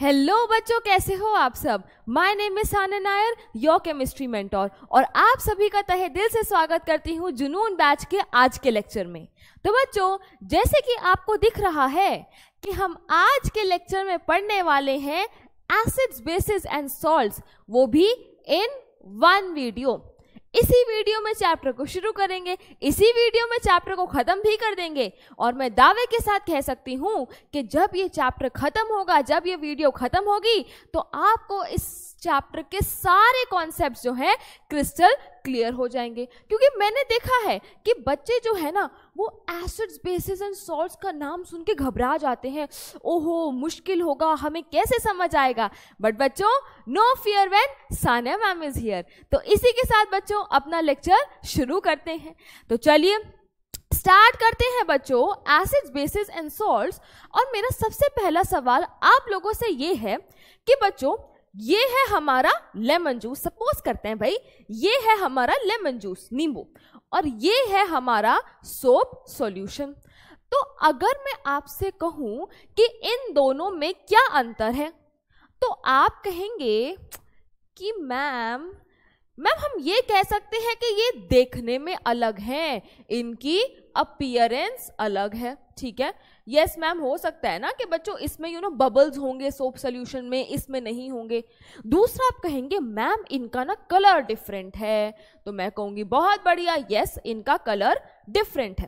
Hello बच्चों कैसे हो आप सब my name is Sanan Nair your chemistry mentor और आप सभी का तहे दिल से स्वागत करती हूँ जुनून बैच के आज के लेक्चर में तो बच्चों जैसे कि आपको दिख रहा है कि हम आज के लेक्चर में पढ़ने वाले हैं एसिड्स बेसिस एंड सॉल्ट्स वो भी इन वन वीडियो इसी वीडियो में चैप्टर को शुरू करेंगे इसी वीडियो में चैप्टर को ख़त्म भी कर देंगे और मैं दावे के साथ कह सकती हूँ कि जब ये चैप्टर ख़त्म होगा जब ये वीडियो ख़त्म होगी तो आपको इस चैप्टर के सारे कॉन्सेप्ट जो हैं क्रिस्टल क्लियर हो जाएंगे क्योंकि मैंने देखा है कि बच्चे जो है ना वो एसिड्स बेसिस एंड सॉल्ट्स का नाम सुन के घबरा जाते हैं ओहो मुश्किल होगा हमें कैसे समझ आएगा बट बच्चों no fear when Sania ma'am is here तो इसी के साथ बच्चों अपना लेक्चर शुरू करते हैं तो चलिए स्टार्ट करते हैं बच्चों एसिड्स बेसिस एंड सॉल्ट्स और मेरा सबसे पहला सवाल आप लोगों से ये है कि बच्चों ये है हमारा लेमन जूस सपोज करते हैं भाई ये है हमारा लेमन जूस नींबू और ये है हमारा सोप सॉल्यूशन तो अगर मैं आपसे कहूँ कि इन दोनों में क्या अंतर है तो आप कहेंगे कि मैम मैम हम ये कह सकते हैं कि ये देखने में अलग हैं इनकी अपियरेंस अलग है ठीक है यस मैम हो सकता है ना कि बच्चों इसमें यू नो बबल्स होंगे सोप सोल्यूशन में इसमें नहीं होंगे दूसरा आप कहेंगे मैम इनका ना कलर डिफरेंट है तो मैं कहूंगी बहुत बढ़िया यस yes, इनका कलर डिफरेंट है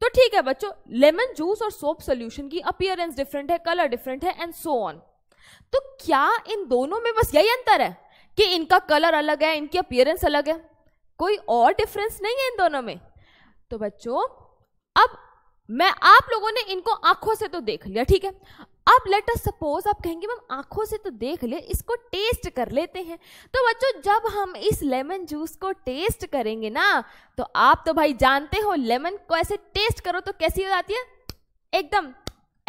तो ठीक है बच्चों लेमन जूस और सोप सोल्यूशन की अपियरेंस डिफरेंट है कलर डिफरेंट है एंड सो ऑन तो क्या इन दोनों में बस यही अंतर है कि इनका कलर अलग है इनकी अपियरेंस अलग है कोई और डिफरेंस नहीं है इन दोनों में तो बच्चों अब मैं आप लोगों ने इनको आंखों से तो देख लिया ठीक है अब लेट अस सपोज आप कहेंगे मैम आंखों से तो देख ले इसको टेस्ट कर लेते हैं तो बच्चों जब हम इस लेमन जूस को टेस्ट करेंगे ना तो आप तो भाई जानते हो लेमन को ऐसे टेस्ट करो तो कैसी हो जाती है एकदम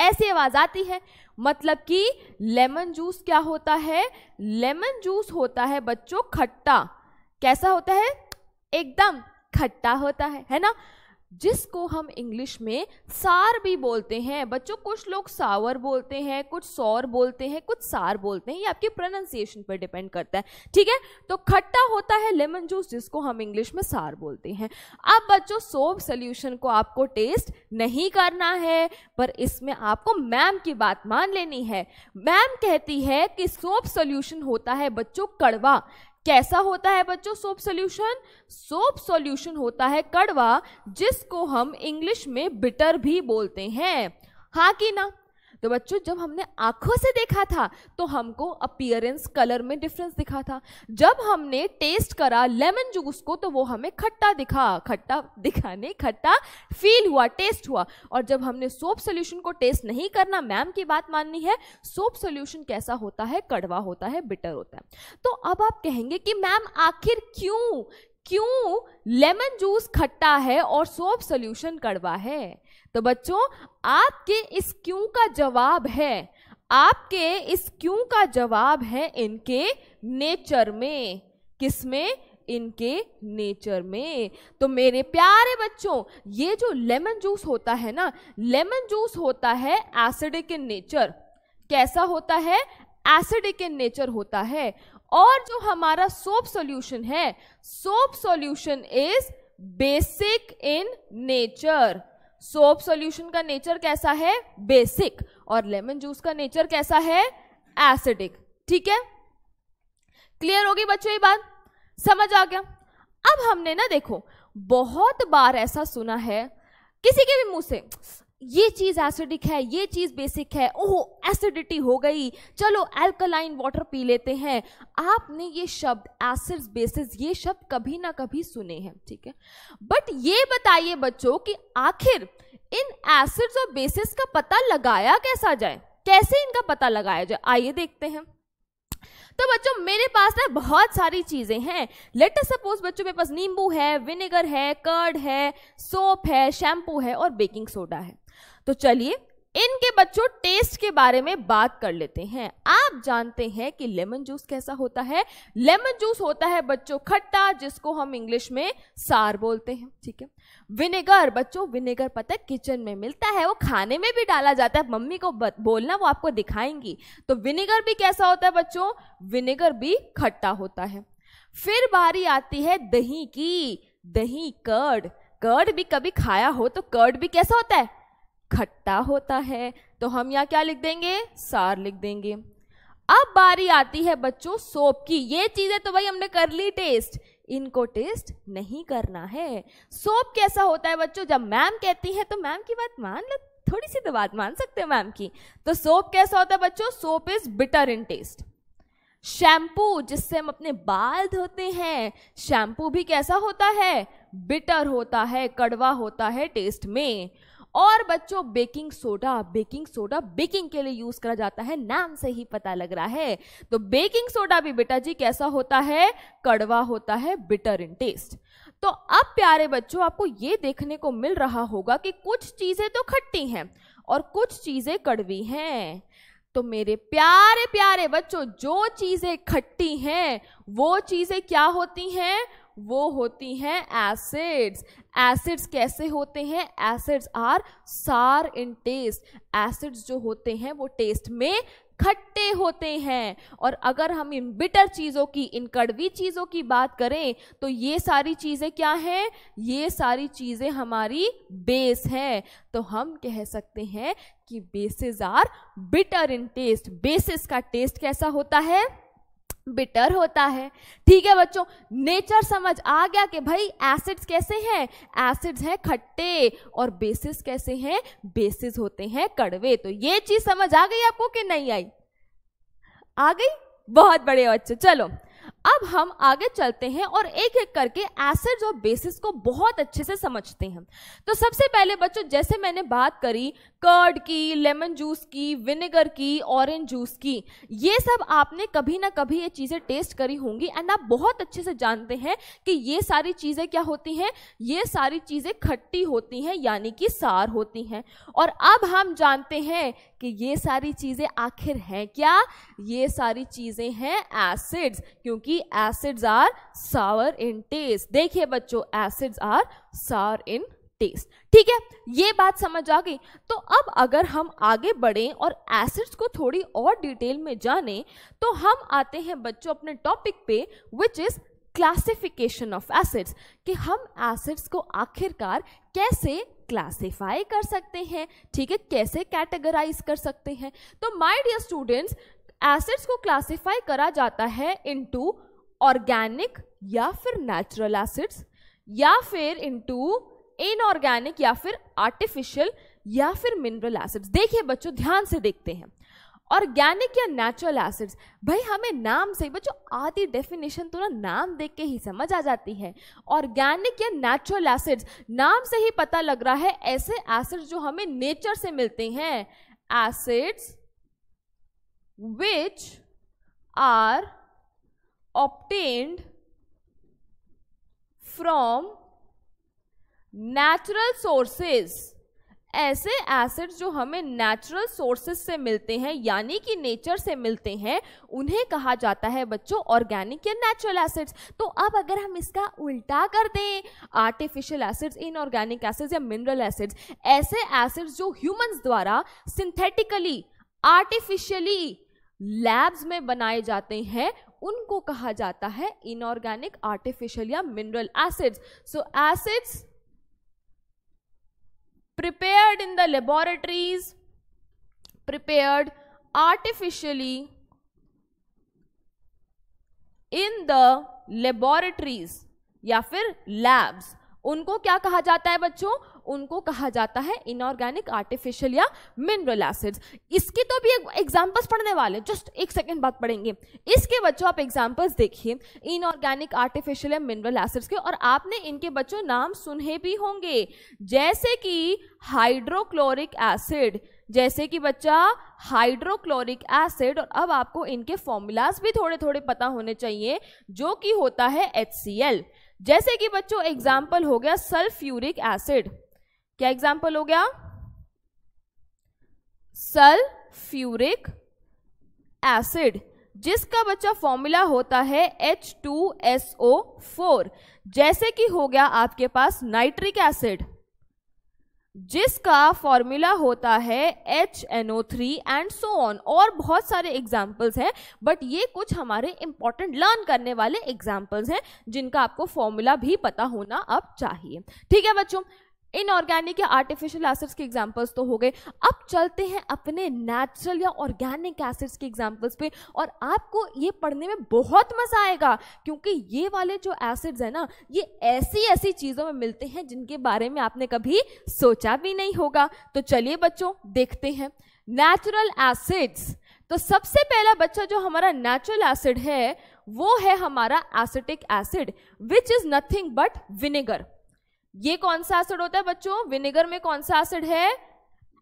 ऐसी आवाज आती है मतलब कि लेमन जूस क्या होता है लेमन जूस होता है बच्चों खट्टा कैसा होता है एकदम खट्टा होता है है ना जिसको हम इंग्लिश में सार भी बोलते हैं बच्चों कुछ लोग सावर बोलते हैं कुछ सौर बोलते हैं कुछ सार बोलते हैं ये आपके प्रोनाउंसिएशन पर डिपेंड करता है ठीक है तो खट्टा होता है लेमन जूस जिसको हम इंग्लिश में सार बोलते हैं अब बच्चों सोप सोल्यूशन को आपको टेस्ट नहीं करना है पर इसमें आपको मैम की बात मान लेनी है मैम कहती है कि सोप सोल्यूशन होता है बच्चों कड़वा कैसा होता है बच्चों सोप सॉल्यूशन सोप सॉल्यूशन होता है कड़वा जिसको हम इंग्लिश में बिटर भी बोलते हैं हाँ कि ना तो बच्चों जब हमने आंखों से देखा था तो हमको अपियरेंस कलर में डिफरेंस दिखा था जब हमने टेस्ट करा लेमन जूस को तो वो हमें खट्टा दिखा खट्टा दिखा नहीं खट्टा फील हुआ टेस्ट हुआ और जब हमने सोप सोल्यूशन को टेस्ट नहीं करना मैम की बात माननी है सोप सोल्यूशन कैसा होता है कड़वा होता है बिटर होता है तो अब आप कहेंगे कि मैम आखिर क्यों क्यों लेमन जूस खट्टा है और सोप सोल्यूशन कड़वा है तो बच्चों आपके इस क्यों का जवाब है आपके इस क्यों का जवाब है इनके नेचर में किस में इनके नेचर में तो मेरे प्यारे बच्चों ये जो लेमन जूस होता है ना लेमन जूस होता है एसिडिक इन नेचर कैसा होता है एसिडिक इन नेचर होता है और जो हमारा सोप सॉल्यूशन है soap solution is basic in nature soap solution का नेचर कैसा है बेसिक और लेमन जूस का नेचर कैसा है एसिडिक ठीक है क्लियर होगी बच्चों ये बात समझ आ गया अब हमने ना देखो बहुत बार ऐसा सुना है किसी के भी मुंह से ये चीज़ एसिडिक है ये चीज़ बेसिक है ओह एसिडिटी हो गई चलो एल्कलाइन वाटर पी लेते हैं आपने ये शब्द एसिड्स बेसिस ये शब्द कभी ना कभी सुने हैं ठीक है बट ये बताइए बच्चों कि आखिर इन एसिड्स और बेसिस का पता लगाया कैसा जाए कैसे इनका पता लगाया जाए आइए देखते हैं तो बच्चों मेरे पास ना बहुत सारी चीज़ें हैं लेट सपोज बच्चों मेरे पास नींबू है विनेगर है कर्ड है सोप है शैम्पू है और बेकिंग सोडा है तो चलिए इनके बच्चों टेस्ट के बारे में बात कर लेते हैं आप जानते हैं कि लेमन जूस कैसा होता है लेमन जूस होता है बच्चों खट्टा जिसको हम इंग्लिश में सार बोलते हैं ठीक है विनेगर बच्चों विनेगर पता है किचन में मिलता है वो खाने में भी डाला जाता है मम्मी को बोलना वो आपको दिखाएंगी तो विनेगर भी कैसा होता है बच्चों विनेगर भी खट्टा होता है फिर बारी आती है दही की दही कर्ड कर्ड भी कभी खाया हो तो कर्ड भी कैसा होता है खट्टा होता है तो हम यहाँ क्या लिख देंगे सार लिख देंगे अब बारी आती है बच्चों सोप की ये चीज़ें तो भाई हमने कर ली टेस्ट इनको टेस्ट नहीं करना है सोप कैसा होता है बच्चों जब मैम कहती है तो मैम की बात मान लो थोड़ी सी तो बात मान सकते हैं मैम की तो सोप कैसा होता है बच्चों soap is bitter in taste shampoo जिससे हम अपने बाल धोते हैं शैम्पू भी कैसा होता है बिटर होता है कड़वा होता है टेस्ट में और बच्चों baking soda baking soda baking के लिए यूज करा जाता है नाम से ही पता लग रहा है तो बेकिंग सोडा भी बेटा जी कैसा होता है कड़वा होता है बिटर इन टेस्ट तो अब प्यारे बच्चों आपको ये देखने को मिल रहा होगा कि कुछ चीजें तो खट्टी हैं और कुछ चीजें कड़वी हैं तो मेरे प्यारे प्यारे बच्चों जो चीजें खट्टी हैं वो चीजें क्या होती हैं वो होती हैं एसिड्स एसिड्स कैसे होते हैं acids are sour in taste acids जो होते हैं वो टेस्ट में खट्टे होते हैं और अगर हम इन बिटर चीज़ों की इन कड़वी चीज़ों की बात करें तो ये सारी चीज़ें क्या हैं ये सारी चीज़ें हमारी बेस हैं तो हम कह सकते हैं कि bases are bitter in taste bases का टेस्ट कैसा होता है बिटर होता है ठीक है बच्चों नेचर समझ आ गया कि भाई एसिड्स कैसे हैं एसिड्स हैं खट्टे और बेसिस कैसे हैं बेसिस होते हैं कड़वे तो ये चीज समझ आ गई आपको कि नहीं आई आ गई बहुत बड़े बच्चों चलो अब हम आगे चलते हैं और एक एक करके एसिड्स और बेसिस को बहुत अच्छे से समझते हैं तो सबसे पहले बच्चों जैसे मैंने बात करी कर्ड की लेमन जूस की विनेगर की ऑरेंज जूस की ये सब आपने कभी ना कभी ये चीज़ें टेस्ट करी होंगी एंड आप बहुत अच्छे से जानते हैं कि ये सारी चीज़ें क्या होती हैं ये सारी चीज़ें खट्टी होती हैं यानी कि सार होती हैं और अब हम जानते हैं कि ये सारी चीज़ें आखिर हैं क्या ये सारी चीज़ें हैं एसिड्स क्योंकि acids are sour in taste देखिए बच्चों acids are sour in taste ठीक है ये बात समझ आ गई तो अब अगर हम आगे बढ़ें और एसिड्स को थोड़ी और डिटेल में जानें तो हम आते हैं बच्चों अपने टॉपिक पे which is classification of acids कि हम एसिड्स को आखिरकार कैसे क्लासिफाई कर सकते हैं ठीक है कैसे कैटेगराइज कर सकते हैं तो माय डियर स्टूडेंट्स एसिड्स को क्लासिफाई करा जाता है इनटू ऑर्गेनिक या फिर नेचुरल एसिड्स या फिर इनटू इनऑर्गेनिक या फिर आर्टिफिशियल या फिर मिनरल एसिड्स देखिए बच्चों ध्यान से देखते हैं ऑर्गेनिक या नेचुरल एसिड्स भाई हमें नाम से बच्चों आधी डेफिनेशन तो ना नाम देख के ही समझ आ जाती है ऑर्गेनिक या नेचुरल एसिड्स नाम से ही पता लग रहा है ऐसे एसिड्स जो हमें नेचर से मिलते हैं acids which are obtained from natural sources ऐसे एसिड्स जो हमें नेचुरल सोर्सेस से मिलते हैं यानी कि नेचर से मिलते हैं उन्हें कहा जाता है बच्चों ऑर्गेनिक या नेचुरल एसिड्स तो अब अगर हम इसका उल्टा कर दें आर्टिफिशियल एसिड्स इनऑर्गेनिक एसिड्स या मिनरल एसिड्स ऐसे एसिड्स जो ह्यूमंस द्वारा सिंथेटिकली आर्टिफिशियली लैब्स में बनाए जाते हैं उनको कहा जाता है इनऑर्गेनिक आर्टिफिशियल या mineral acids so acids prepared in the laboratories, prepared artificially in the laboratories या फिर labs. उनको क्या कहा जाता है बच्चों उनको कहा जाता है इनऑर्गेनिक आर्टिफिशियल या मिनरल एसिड्स इसकी तो भी एग्जाम्पल्स पढ़ने वाले जस्ट एक सेकेंड बाद पढ़ेंगे इसके बच्चों आप एग्जाम्पल्स देखिए इनऑर्गेनिक आर्टिफिशियल या मिनरल एसिड्स के और आपने इनके बच्चों नाम सुने भी होंगे जैसे कि हाइड्रोक्लोरिक एसिड जैसे कि बच्चा हाइड्रोक्लोरिक एसिड और अब आपको इनके फॉर्मूलाज भी थोड़े थोड़े पता होने चाहिए जो कि होता है एच जैसे कि बच्चों एग्जाम्पल हो गया सल्फ्यूरिक एसिड क्या एग्जाम्पल हो गया सल्फ्यूरिक एसिड जिसका बच्चा फॉर्मूला होता है H2SO4 जैसे कि हो गया आपके पास नाइट्रिक एसिड जिसका फॉर्मूला होता है HNO3 एंड सो ऑन और बहुत सारे एग्जाम्पल्स हैं बट ये कुछ हमारे इंपॉर्टेंट लर्न करने वाले एग्जाम्पल्स हैं जिनका आपको फॉर्मूला भी पता होना अब चाहिए ठीक है बच्चों इनऑर्गेनिक या आर्टिफिशियल एसिड्स के एग्जांपल्स तो हो गए अब चलते हैं अपने नेचुरल या ऑर्गेनिक एसिड्स के एग्जांपल्स पे और आपको ये पढ़ने में बहुत मजा आएगा क्योंकि ये वाले जो एसिड्स हैं ना ये ऐसी ऐसी चीज़ों में मिलते हैं जिनके बारे में आपने कभी सोचा भी नहीं होगा तो चलिए बच्चों देखते हैं नेचुरल एसिड्स तो सबसे पहला बच्चा जो हमारा नेचुरल एसिड है वो है हमारा acetic acid which is nothing but vinegar ये कौन सा एसिड होता है बच्चों विनेगर में कौन सा एसिड है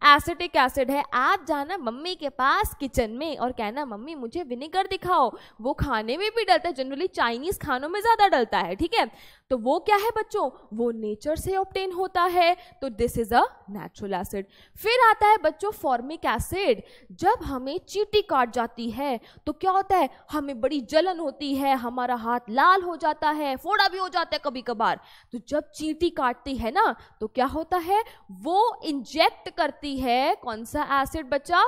एसिटिक एसिड है आप जाना मम्मी के पास किचन में और कहना मम्मी मुझे विनेगर दिखाओ वो खाने में भी डलता है जनरली चाइनीज खानों में ज़्यादा डलता है ठीक है तो वो क्या है बच्चों वो नेचर से ऑप्टेन होता है तो this is a natural acid फिर आता है बच्चों फॉर्मिक एसिड जब हमें चीटी काट जाती है तो क्या होता है हमें बड़ी जलन होती है हमारा हाथ लाल हो जाता है फोड़ा भी हो जाता है कभी कभार तो जब चीटी काटती है ना तो क्या होता है वो इंजेक्ट करती जाती है कौन सा एसिड बच्चा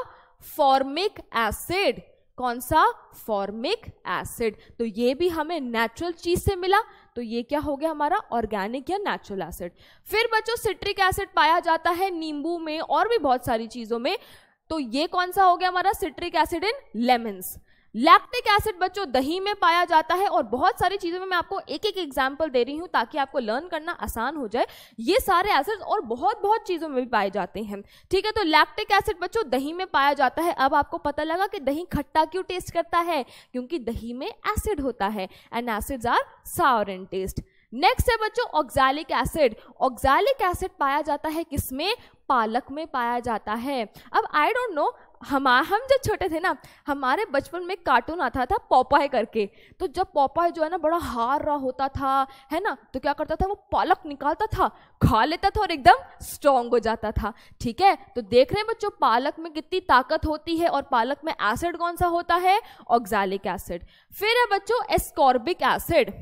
फॉर्मिक एसिड कौन सा फॉर्मिक एसिड तो ये भी हमें नेचुरल चीज से मिला तो ये क्या हो गया हमारा ऑर्गेनिक या नेचुरल एसिड फिर बच्चों सिट्रिक एसिड पाया जाता है नींबू में और भी बहुत सारी चीजों में तो ये कौन सा हो गया हमारा citric acid in lemons lactic acid बच्चों दही में पाया जाता है और बहुत सारी चीज़ों में मैं आपको एक एक एग्जाम्पल दे रही हूँ ताकि आपको लर्न करना आसान हो जाए ये सारे एसिड और बहुत बहुत चीज़ों में भी पाए जाते हैं ठीक है तो लैक्टिक एसिड बच्चों दही में पाया जाता है अब आपको पता लगा कि दही खट्टा क्यों टेस्ट करता है क्योंकि दही में एसिड होता है and acids are sour in taste next है बच्चों ऑक्सैलिक एसिड ऑक्सैलिक एसिड पाया जाता है किसमें पालक में पाया जाता है अब आई डोंट नो हम हम जब छोटे थे ना हमारे बचपन में कार्टून आता था पोपाय करके तो जब पोपाय जो है ना बड़ा हार रहा होता था है ना तो क्या करता था वो पालक निकालता था खा लेता था और एकदम स्ट्रांग हो जाता था ठीक है तो देख रहे हैं बच्चों पालक में कितनी ताकत होती है और पालक में एसिड कौन सा होता है ऑक्जैलिक एसिड फिर है बच्चों एस्कॉर्बिक एसिड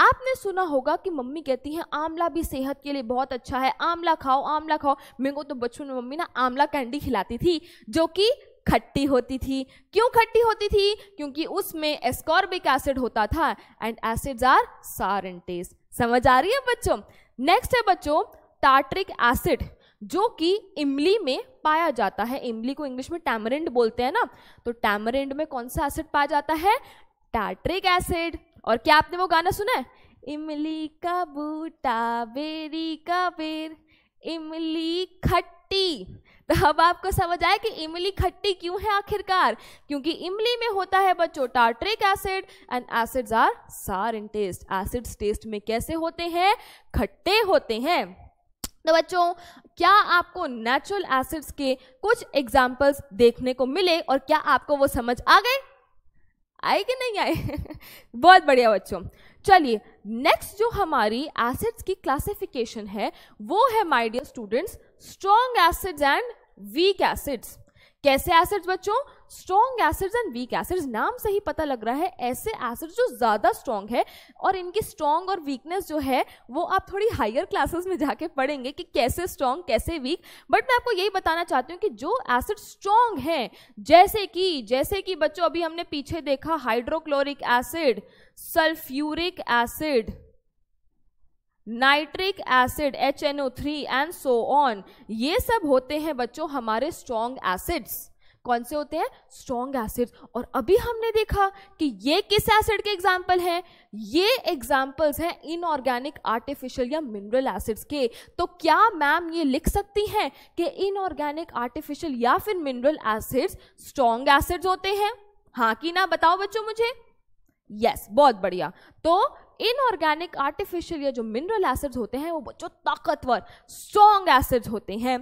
आपने सुना होगा कि मम्मी कहती हैं आंवला भी सेहत के लिए बहुत अच्छा है आंवला खाओ आंवला खाओ मेरे को तो बचपन में मम्मी ना आंवला कैंडी खिलाती थी जो कि खट्टी होती थी क्यों खट्टी होती थी क्योंकि उसमें एस्कॉर्बिक एसिड होता था and acids are sour taste समझ आ रही है बच्चों नेक्स्ट है बच्चों टार्ट्रिक एसिड जो कि इमली में पाया जाता है इमली को इंग्लिश में टैमरिंड बोलते हैं ना तो टैमरिंड में कौन सा एसिड पाया जाता है टार्ट्रिक एसिड और क्या आपने वो गाना सुना है इमली का बूटा बेरी का बेर इमली खट्टी तो अब आपको समझ आया कि इमली खट्टी क्यों है आखिरकार क्योंकि इमली में होता है बच्चों tartaric acid and acids are sour in taste acids test में कैसे होते हैं खट्टे होते हैं तो बच्चों क्या आपको नेचुरल एसिड्स के कुछ एग्जाम्पल्स देखने को मिले और क्या आपको वो समझ आ गए आए कि नहीं आए बहुत बढ़िया बच्चों चलिए नेक्स्ट जो हमारी एसिड्स की क्लासिफिकेशन है वो है my dear students strong acids and weak acids कैसे एसिड्स बच्चों strong acids and weak acids नाम से ही पता लग रहा है ऐसे एसिड्स जो ज़्यादा स्ट्रॉन्ग है और इनकी स्ट्रॉन्ग और वीकनेस जो है वो आप थोड़ी हायर क्लासेस में जाके पढ़ेंगे कि कैसे स्ट्रॉन्ग कैसे वीक बट मैं आपको यही बताना चाहती हूँ कि जो एसिड स्ट्रॉन्ग हैं जैसे कि जैसे कि बच्चों अभी हमने पीछे देखा hydrochloric acid sulphuric acid nitric acid H N O three and so on ये सब होते हैं बच्चों हमारे स्ट्रॉन्ग एसिड्स कौन से होते हैं स्ट्रॉन्ग एसिड्स और अभी हमने देखा कि ये किस एसिड के एग्जाम्पल हैं ये एग्जाम्पल्स हैं इनऑर्गेनिक आर्टिफिशियल या मिनरल एसिड्स के तो क्या मैम ये लिख सकती हैं कि इनऑर्गेनिक आर्टिफिशियल या फिर मिनरल एसिड्स स्ट्रॉन्ग एसिड्स होते हैं हाँ कि ना बताओ बच्चों मुझे यस yes, बहुत बढ़िया तो इनऑर्गेनिक आर्टिफिशियल या जो मिनरल एसिड्स होते हैं वो बच्चों ताकतवर स्ट्रॉन्ग एसिड्स होते हैं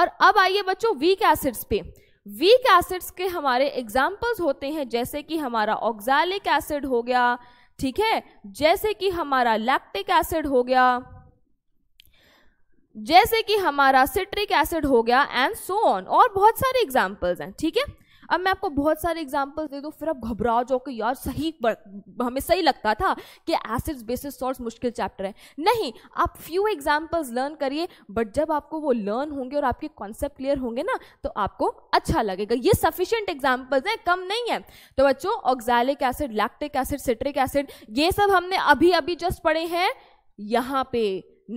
और अब आइए बच्चों वीक एसिड्स पे वीक एसिड्स के हमारे एग्जाम्पल्स होते हैं जैसे कि हमारा ऑक्जैलिक एसिड हो गया ठीक है जैसे कि हमारा लैक्टिक एसिड हो गया जैसे कि हमारा सिट्रिक एसिड हो गया एंड सो ऑन और बहुत सारे एग्जाम्पल्स हैं ठीक है अब मैं आपको बहुत सारे एग्जाम्पल्स दे दूँ फिर आप घबराओ जाओ कि यार सही हमें सही लगता था कि एसिड्स बेसिस सॉल्ट मुश्किल चैप्टर है नहीं आप फ्यू एग्जाम्पल्स लर्न करिए बट जब आपको वो लर्न होंगे और आपके कॉन्सेप्ट क्लियर होंगे ना तो आपको अच्छा लगेगा ये सफिशियंट एग्जाम्पल्स हैं कम नहीं है तो बच्चों oxalic acid lactic acid citric acid ये सब हमने अभी अभी जस्ट पढ़े हैं यहाँ पे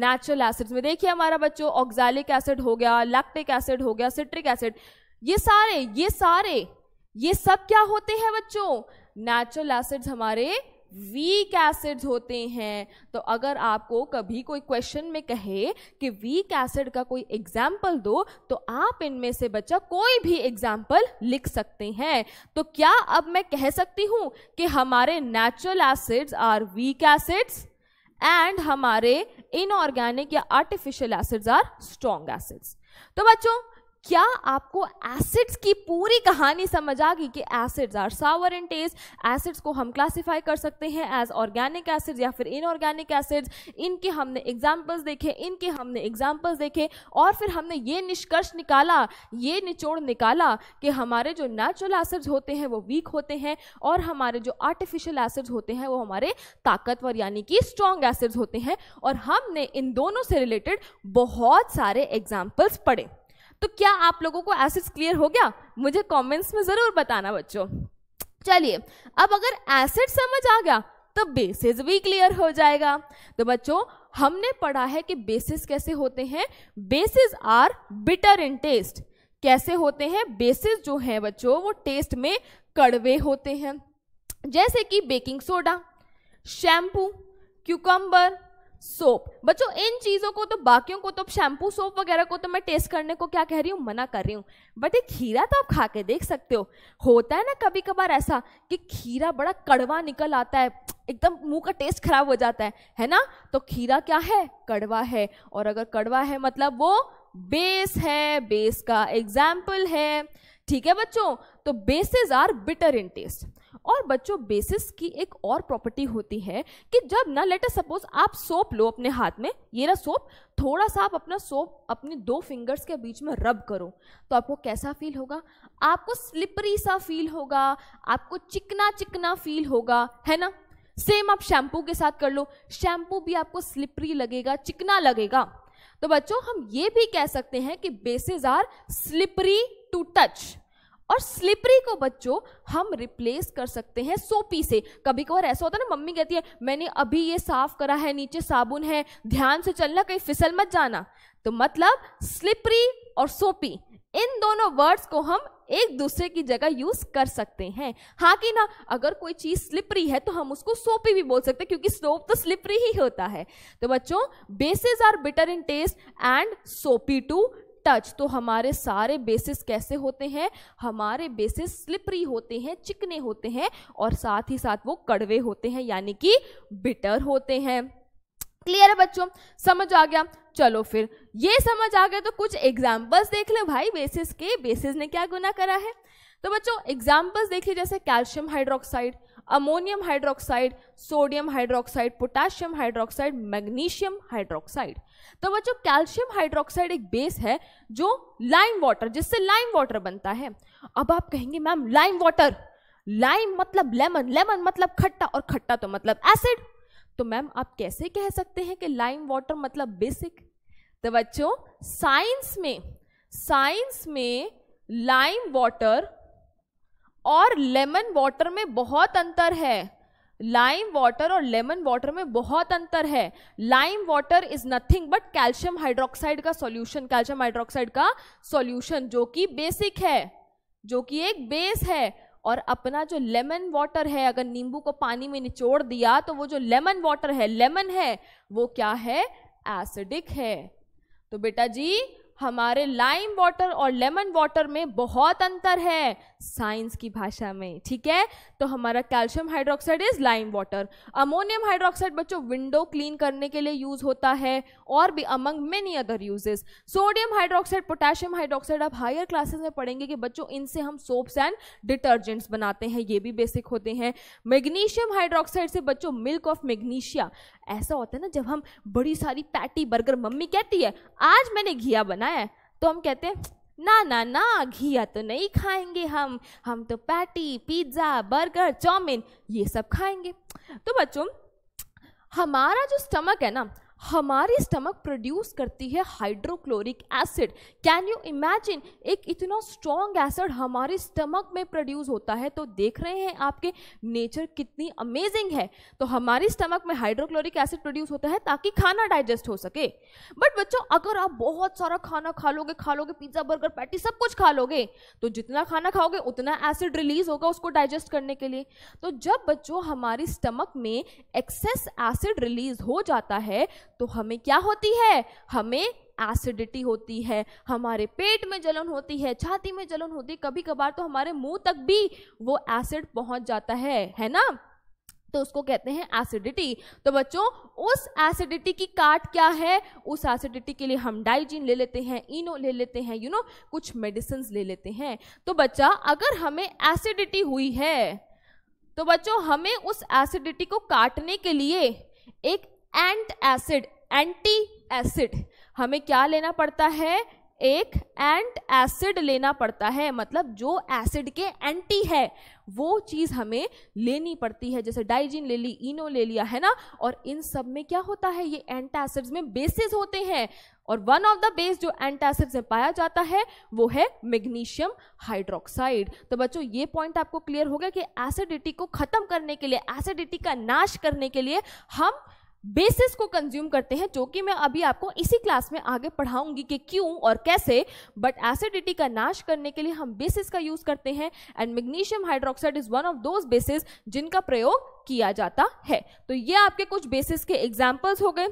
नेचुरल एसिड्स में देखिए हमारा बच्चों ऑक्जैलिक एसिड हो गया लैक्टिक एसिड हो गया सिट्रिक एसिड ये सारे ये सारे ये सब क्या होते हैं बच्चों नेचुरल एसिड्स हमारे वीक एसिड्स होते हैं तो अगर आपको कभी कोई क्वेश्चन में कहे कि वीक एसिड का कोई एग्जाम्पल दो तो आप इनमें से बच्चा कोई भी एग्जाम्पल लिख सकते हैं तो क्या अब मैं कह सकती हूँ कि हमारे natural acids are weak acids and हमारे इनऑर्गेनिक या artificial acids are strong acids तो बच्चों क्या आपको एसिड्स की पूरी कहानी समझ आ गई कि acids are sour in taste acids को हम क्लासिफाई कर सकते हैं एज ऑर्गेनिक एसिड्स या फिर इनऑर्गेनिक एसिड्स इनके हमने एग्जाम्पल्स देखे इनके हमने एग्जाम्पल्स देखे और फिर हमने ये निष्कर्ष निकाला ये निचोड़ निकाला कि हमारे जो नेचुरल एसिड्स होते हैं वो वीक होते हैं और हमारे जो आर्टिफिशियल एसिड्स होते हैं वो हमारे ताकतवर यानी कि स्ट्रॉन्ग एसिड्स होते हैं और हमने इन दोनों से रिलेटेड बहुत सारे एग्जाम्पल्स पढ़े तो क्या आप लोगों को एसिड्स क्लियर हो गया मुझे कमेंट्स में ज़रूर बताना बच्चों चलिए अब अगर एसिड समझ आ गया तो बेसिस भी क्लियर हो जाएगा तो बच्चों हमने पढ़ा है कि बेसिस कैसे होते हैं bases are bitter in taste कैसे होते हैं बेसिस जो है बच्चों वो टेस्ट में कड़वे होते हैं जैसे कि baking soda shampoo cucumber soap बच्चों इन चीज़ों को तो बाकियों को तो शैम्पू सोप वगैरह को तो मैं टेस्ट करने को क्या कह रही हूँ मना कर रही हूँ बट ये खीरा तो आप खा के देख सकते हो होता है ना कभी कभार ऐसा कि खीरा बड़ा कड़वा निकल आता है एकदम मुंह का टेस्ट खराब हो जाता है है ना तो खीरा क्या है कड़वा है और अगर कड़वा है मतलब वो बेस है बेस का एग्जाम्पल है ठीक है बच्चों तो bases are bitter in taste और बच्चों बेसिस की एक और प्रॉपर्टी होती है कि जब ना लेटर सपोज आप सोप लो अपने हाथ में ये ना सोप थोड़ा सा आप अपना सोप अपने दो फिंगर्स के बीच में रब करो तो आपको कैसा फील होगा आपको स्लिपरी सा फील होगा आपको चिकना चिकना फील होगा है ना सेम आप शैम्पू के साथ कर लो शैम्पू भी आपको स्लिपरी लगेगा चिकना लगेगा तो बच्चों हम ये भी कह सकते हैं कि bases are slippery to touch और स्लिपरी को बच्चों हम रिप्लेस कर सकते हैं सोपी से कभी कभार ऐसा होता है ना मम्मी कहती है मैंने अभी ये साफ करा है नीचे साबुन है ध्यान से चलना कहीं फिसल मत जाना तो मतलब स्लिपरी और सोपी इन दोनों वर्ड्स को हम एक दूसरे की जगह यूज कर सकते हैं हाँ कि ना अगर कोई चीज स्लिपरी है तो हम उसको सोपी भी बोल सकते हैं क्योंकि सोप तो स्लिपरी ही होता है तो बच्चों bases are bitter in taste and soapy to touch तो हमारे सारे बेसिस कैसे होते हैं हमारे बेसिस स्लिपरी होते हैं चिकने होते हैं और साथ ही साथ वो कड़वे होते हैं यानी कि बिटर होते हैं क्लियर है बच्चों समझ आ गया चलो फिर ये समझ आ गया तो कुछ एग्जाम्पल्स देख लो भाई बेसिस के बेसिस ने क्या गुना करा है तो बच्चों एग्जाम्पल्स देखिए जैसे calcium hydroxide ammonium hydroxide sodium hydroxide potassium hydroxide magnesium hydroxide तो बच्चों कैल्शियम हाइड्रोक्साइड एक बेस है जो लाइम वाटर जिससे लाइम वाटर बनता है अब आप कहेंगे मैम लाइम वाटर लाइम मतलब लेमन लेमन मतलब खट्टा और खट्टा तो मतलब एसिड तो मैम आप कैसे कह सकते हैं कि लाइम वाटर मतलब बेसिक तो बच्चों साइंस में साइंस में लाइम वाटर और लेमन वाटर में बहुत अंतर है लाइम वाटर और लेमन वाटर में बहुत अंतर है lime water is nothing but calcium hydroxide का सॉल्यूशन कैल्शियम हाइड्रोक्साइड का सॉल्यूशन जो कि बेसिक है जो कि एक बेस है और अपना जो लेमन वाटर है अगर नींबू को पानी में निचोड़ दिया तो वो जो लेमन वाटर है लेमन है वो क्या है एसिडिक है तो बेटा जी हमारे लाइम वाटर और लेमन वाटर में बहुत अंतर है साइंस की भाषा में ठीक है तो हमारा calcium hydroxide is lime water ammonium hydroxide बच्चों विंडो क्लीन करने के लिए यूज होता है और भी among many other uses sodium hydroxide potassium hydroxide आप हायर क्लासेस में पढ़ेंगे कि बच्चों इनसे हम सोप्स एंड डिटर्जेंट्स बनाते हैं ये भी बेसिक होते हैं मैग्नीशियम हाइड्रोक्साइड से बच्चों मिल्क ऑफ मैग्नीशिया ऐसा होता है ना जब हम बड़ी सारी पैटी बर्गर मम्मी कहती है आज मैंने घिया बनाया तो हम कहते हैं ना ना ना घिया तो नहीं खाएंगे हम हम तो पैटी पिज्ज़ा बर्गर चौमिन ये सब खाएंगे तो बच्चों हमारा जो स्टमक है ना हमारी स्टमक प्रोड्यूस करती है hydrochloric acid can you imagine एक इतना स्ट्रॉन्ग एसिड हमारे स्टमक में प्रोड्यूस होता है तो देख रहे हैं आपके नेचर कितनी अमेजिंग है तो हमारी स्टमक में हाइड्रोक्लोरिक एसिड प्रोड्यूस होता है ताकि खाना डाइजेस्ट हो सके बट बच्चों अगर आप बहुत सारा खाना खा लोगे खा लोगे पिज्ज़ा बर्गर पैटी सब कुछ खा लोगे तो जितना खाना खाओगे उतना एसिड रिलीज होगा उसको डाइजेस्ट करने के लिए तो जब बच्चों हमारी स्टमक में एक्सेस एसिड रिलीज हो जाता है तो हमें क्या होती है हमें एसिडिटी होती है हमारे पेट में जलन होती है छाती में जलन होती है कभी कभार तो हमारे मुंह तक भी वो एसिड पहुंच जाता है है ना तो उसको कहते हैं एसिडिटी तो बच्चों उस एसिडिटी की काट क्या है उस एसिडिटी के लिए हम डाइजीन ले लेते हैं इनो ले लेते हैं यू नो कुछ मेडिसिन ले लेते हैं तो बच्चा अगर हमें एसिडिटी हुई है तो बच्चों हमें उस एसिडिटी को काटने के लिए एक एंट एसिड एंटी एसिड हमें क्या लेना पड़ता है एक एंट एसिड लेना पड़ता है मतलब जो एसिड के एंटी है वो चीज़ हमें लेनी पड़ती है जैसे डाइजिन ले ली इनो ले लिया है ना और इन सब में क्या होता है ये एंट एसिड्स में बेसिस होते हैं और वन ऑफ द बेस जो एंट एसिड्स में पाया जाता है वो है मैग्नीशियम हाइड्रोक्साइड तो बच्चों ये पॉइंट आपको क्लियर हो गया कि एसिडिटी को ख़त्म करने के लिए एसिडिटी का नाश करने के लिए हम बेसिस को कंज्यूम करते हैं जो कि मैं अभी आपको इसी क्लास में आगे पढ़ाऊंगी कि क्यों और कैसे बट एसिडिटी का नाश करने के लिए हम बेसिस का यूज करते हैं and magnesium hydroxide is one of those bases जिनका प्रयोग किया जाता है तो ये आपके कुछ बेसिस के एग्जाम्पल्स हो गए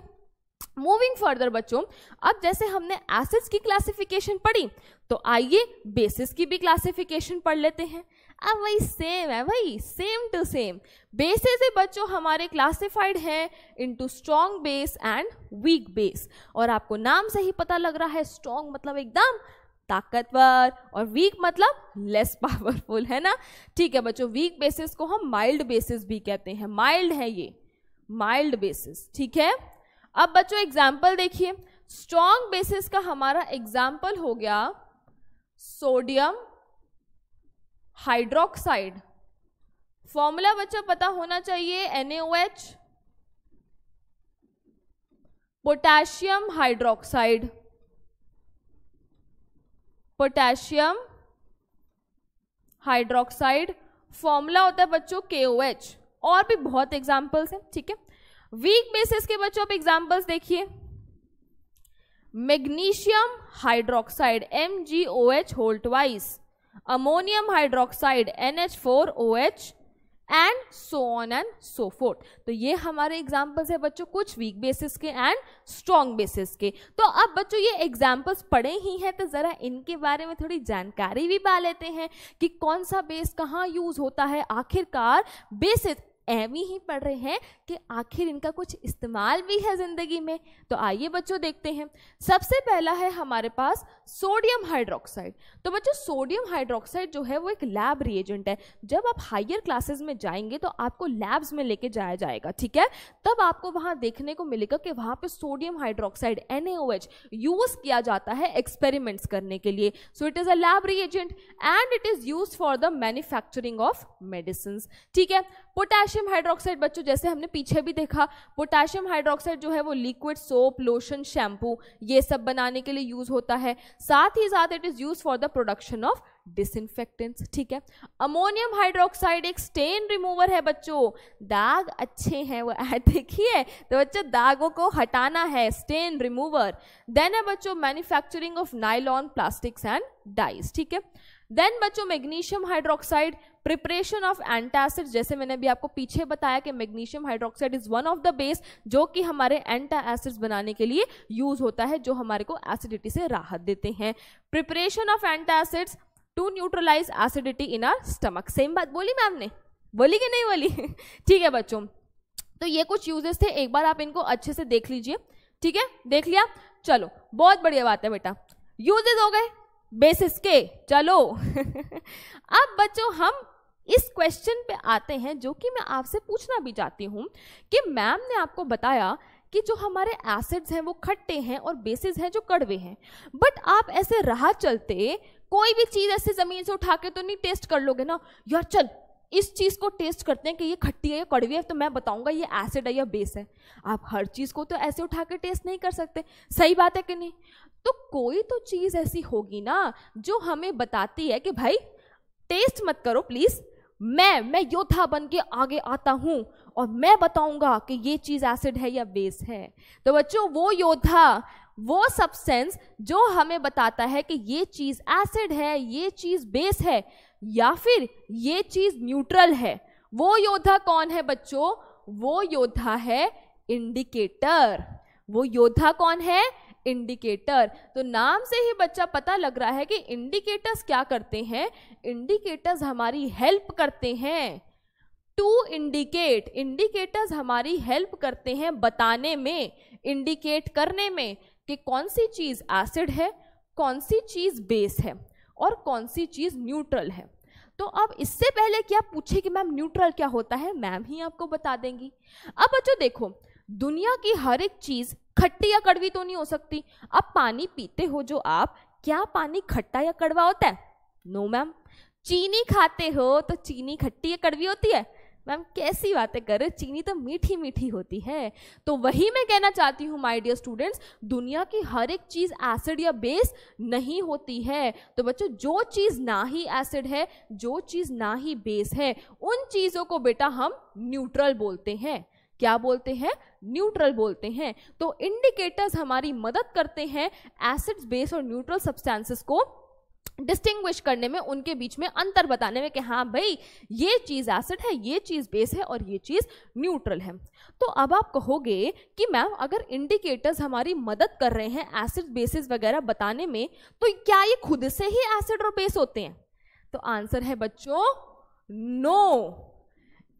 मूविंग फर्दर बच्चों अब जैसे हमने एसिड्स की क्लासिफिकेशन पढ़ी तो आइए बेसिस की भी क्लासिफिकेशन पढ़ लेते हैं अब वही सेम है वही सेम टू सेम बेसेस है बच्चों हमारे क्लासिफाइड हैं into strong base and weak base और आपको नाम से ही पता लग रहा है स्ट्रॉन्ग मतलब एकदम ताकतवर और वीक मतलब लेस पावरफुल है ना ठीक है बच्चों वीक बेसिस को हम माइल्ड बेसिस भी कहते हैं माइल्ड है ये माइल्ड बेसिस ठीक है अब बच्चों एग्जाम्पल देखिए स्ट्रॉन्ग बेसिस का हमारा एग्जाम्पल हो गया सोडियम हाइड्रोक्साइड फॉर्मूला बच्चा पता होना चाहिए NaOH potassium hydroxide potassium hydroxide formula होता है बच्चों के और भी बहुत एग्जाम्पल्स हैं ठीक है वीक बेसिस के बच्चों आप एग्जाम्पल्स देखिए magnesium hydroxide M G O H होल्टवाइस ammonium hydroxide N H and so on and so forth तो ये हमारे एग्जाम्पल्स है बच्चों कुछ वीक बेसिस के एंड स्ट्रॉन्ग बेसिस के तो अब बच्चों ये एग्जाम्पल्स पढ़े ही हैं तो ज़रा इनके बारे में थोड़ी जानकारी भी पा लेते हैं कि कौन सा बेस कहाँ यूज़ होता है आखिरकार बेसिस एवी ही पढ़ रहे हैं कि आखिर इनका कुछ इस्तेमाल भी है ज़िंदगी में तो आइए बच्चों देखते हैं सबसे पहला है हमारे पास सोडियम हाइड्रोक्साइड तो बच्चों सोडियम हाइड्रोक्साइड जो है वो एक लैब रिएजेंट है जब आप हायर क्लासेस में जाएंगे तो आपको लैब्स में लेके जाया जाएगा ठीक है तब आपको वहाँ देखने को मिलेगा कि वहाँ पर सोडियम हाइड्रोक्साइड एन यूज़ किया जाता है एक्सपेरिमेंट्स करने के लिए so it is a lab reagent and it is use for the manufacturing of medicine ठीक है पोटेशियम हाइड्रोक्साइड बच्चों जैसे हमने पीछे भी देखा पोटेशियम हाइड्रोक्साइड जो है वो लिक्विड सोप लोशन शैम्पू ये सब बनाने के लिए यूज होता है साथ ही साथ it is use for the production of disinfectants ठीक है अमोनियम हाइड्रोक्साइड एक स्टेन रिमूवर है बच्चों दाग अच्छे हैं वो देखिए तो बच्चों दागों को हटाना है स्टेन रिमूवर देन है बच्चों manufacturing of nylon plastics and dyes ठीक है देन बच्चों magnesium hydroxide preparation of antacid जैसे मैंने अभी आपको पीछे बताया कि magnesium hydroxide is one of the base जो कि हमारे एंटा एसिड्स बनाने के लिए यूज होता है जो हमारे को एसिडिटी से राहत देते हैं preparation of antacids to neutralize acidity in our stomach same बात बोली मैम ने बोली कि नहीं बोली ठीक है बच्चों तो ये कुछ यूजेस थे एक बार आप इनको अच्छे से देख लीजिए ठीक है देख लिया चलो बहुत बढ़िया बात है बेटा यूजेस हो गए बेसिस के चलो अब बच्चों हम इस क्वेश्चन पे आते हैं जो कि मैं आपसे पूछना भी चाहती हूँ कि मैम ने आपको बताया कि जो हमारे एसिड्स हैं वो खट्टे हैं और बेसिस हैं जो कड़वे हैं बट आप ऐसे राह चलते कोई भी चीज़ ऐसे ज़मीन से उठा के तो नहीं टेस्ट कर लोगे ना यार चल इस चीज़ को टेस्ट करते हैं कि ये खट्टी है या कड़वी है तो मैं बताऊंगा ये एसिड है या बेस है आप हर चीज़ को तो ऐसे उठा के टेस्ट नहीं कर सकते सही बात है कि नहीं तो कोई तो चीज़ ऐसी होगी ना जो हमें बताती है कि भाई टेस्ट मत करो प्लीज़ मैं मैं योद्धा बन के आगे आता हूँ और मैं बताऊंगा कि ये चीज़ एसिड है या बेस है तो बच्चों वो योद्धा वो सब्सटेंस जो हमें बताता है कि ये चीज़ एसिड है ये चीज़ बेस है या फिर ये चीज़ न्यूट्रल है वो योद्धा कौन है बच्चों वो योद्धा है इंडिकेटर वो योद्धा कौन है इंडिकेटर तो नाम से ही बच्चा पता लग रहा है कि इंडिकेटर्स क्या करते हैं इंडिकेटर्स हमारी हेल्प करते हैं टू इंडिकेट इंडिकेटर्स हमारी हेल्प करते हैं बताने में इंडिकेट करने में कि कौन सी चीज़ एसिड है कौन सी चीज़ बेस है और कौन सी चीज़ न्यूट्रल है तो अब इससे पहले कि आप पूछे कि मैम न्यूट्रल क्या होता है मैम ही आपको बता देंगी अब बच्चों देखो दुनिया की हर एक चीज़ खट्टी या कड़वी तो नहीं हो सकती अब पानी पीते हो जो आप क्या पानी खट्टा या कड़वा होता है नो मैम चीनी खाते हो तो चीनी खट्टी या कड़वी होती है मैम कैसी बातें कर रहे चीनी तो मीठी मीठी होती है तो वही मैं कहना चाहती हूँ माय डियर स्टूडेंट्स दुनिया की हर एक चीज़ एसिड या बेस नहीं होती है तो बच्चों जो चीज़ ना ही एसिड है जो चीज़ ना ही बेस है उन चीज़ों को बेटा हम न्यूट्रल बोलते हैं क्या बोलते हैं न्यूट्रल बोलते हैं तो इंडिकेटर्स हमारी मदद करते हैं एसिड्स बेस और न्यूट्रल सब्सटेंसेस को डिस्टिंग्विश करने में उनके बीच में अंतर बताने में कि हाँ भाई ये चीज़ एसिड है ये चीज़ बेस है और ये चीज़ न्यूट्रल है तो अब आप कहोगे कि मैम अगर इंडिकेटर्स हमारी मदद कर रहे हैं एसिड बेसिस वगैरह बताने में तो क्या ये खुद से ही एसिड और बेस होते हैं तो आंसर है बच्चों नो no.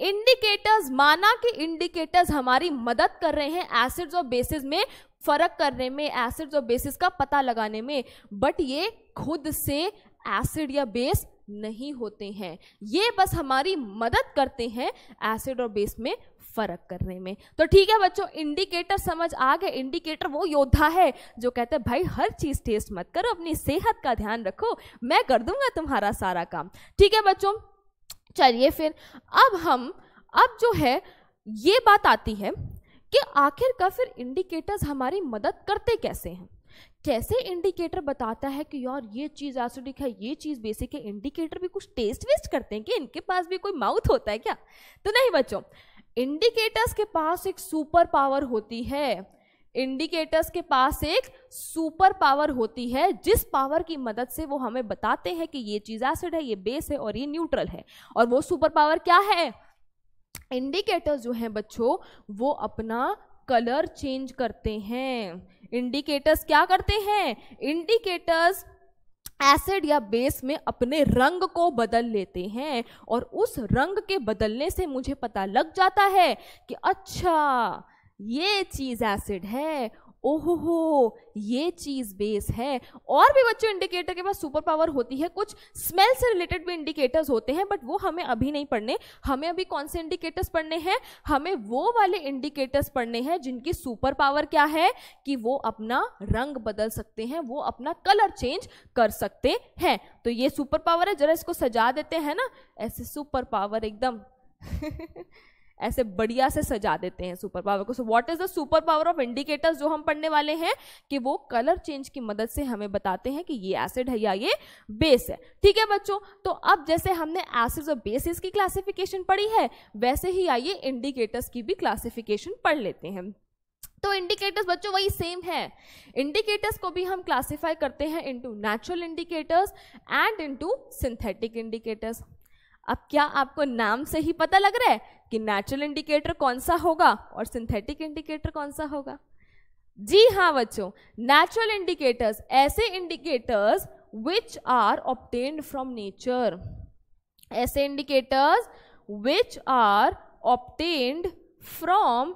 इंडिकेटर्स माना कि इंडिकेटर्स हमारी मदद कर रहे हैं एसिड्स और बेसिस में फर्क करने में एसिड्स और बेसिस का पता लगाने में बट ये खुद से एसिड या बेस नहीं होते हैं ये बस हमारी मदद करते हैं एसिड और बेस में फर्क करने में तो ठीक है बच्चों इंडिकेटर समझ आ गए इंडिकेटर वो योद्धा है जो कहते हैं भाई हर चीज टेस्ट मत करो अपनी सेहत का ध्यान रखो मैं कर दूंगा तुम्हारा सारा काम ठीक है बच्चों चलिए फिर अब हम अब जो है ये बात आती है कि आखिर का फिर इंडिकेटर्स हमारी मदद करते कैसे हैं कैसे इंडिकेटर बताता है कि यार ये चीज़ एसिडिक है ये चीज़ बेसिक है इंडिकेटर भी कुछ टेस्ट वेस्ट करते हैं कि इनके पास भी कोई माउथ होता है क्या तो नहीं बच्चों इंडिकेटर्स के पास एक सुपर पावर होती है इंडिकेटर्स के पास एक सुपर पावर होती है जिस पावर की मदद से वो हमें बताते हैं कि ये चीज़ एसिड है ये बेस है और ये न्यूट्रल है और वो सुपर पावर क्या है इंडिकेटर्स जो हैं बच्चों वो अपना कलर चेंज करते हैं इंडिकेटर्स क्या करते हैं इंडिकेटर्स एसिड या बेस में अपने रंग को बदल लेते हैं और उस रंग के बदलने से मुझे पता लग जाता है कि अच्छा ये चीज एसिड है ओहो ये चीज बेस है और भी बच्चों इंडिकेटर के पास सुपर पावर होती है कुछ स्मेल से रिलेटेड भी इंडिकेटर्स होते हैं बट वो हमें अभी नहीं पढ़ने हमें अभी कौन से इंडिकेटर्स पढ़ने हैं हमें वो वाले इंडिकेटर्स पढ़ने हैं जिनकी सुपर पावर क्या है कि वो अपना रंग बदल सकते हैं वो अपना कलर चेंज कर सकते हैं तो ये सुपर पावर है जरा इसको सजा देते हैं ना ऐसे सुपर पावर एकदम ऐसे बढ़िया से सजा देते हैं सुपर पावर को so what is the super power of indicators जो हम पढ़ने वाले हैं कि वो कलर चेंज की मदद से हमें बताते हैं कि ये एसिड है या ये बेस है ठीक है बच्चों तो अब जैसे हमने एसिड्स और बेसिस की क्लासिफिकेशन पढ़ी है वैसे ही आइए इंडिकेटर्स की भी क्लासिफिकेशन पढ़ लेते हैं तो इंडिकेटर्स बच्चों वही सेम है इंडिकेटर्स को भी हम क्लासिफाई करते हैं into natural indicators and into synthetic indicators अब क्या आपको नाम से ही पता लग रहा है कि नेचुरल इंडिकेटर कौन सा होगा और सिंथेटिक इंडिकेटर कौन सा होगा जी हाँ बच्चों नेचुरल इंडिकेटर्स ऐसे indicators which are obtained from nature ऐसे indicators which are obtained from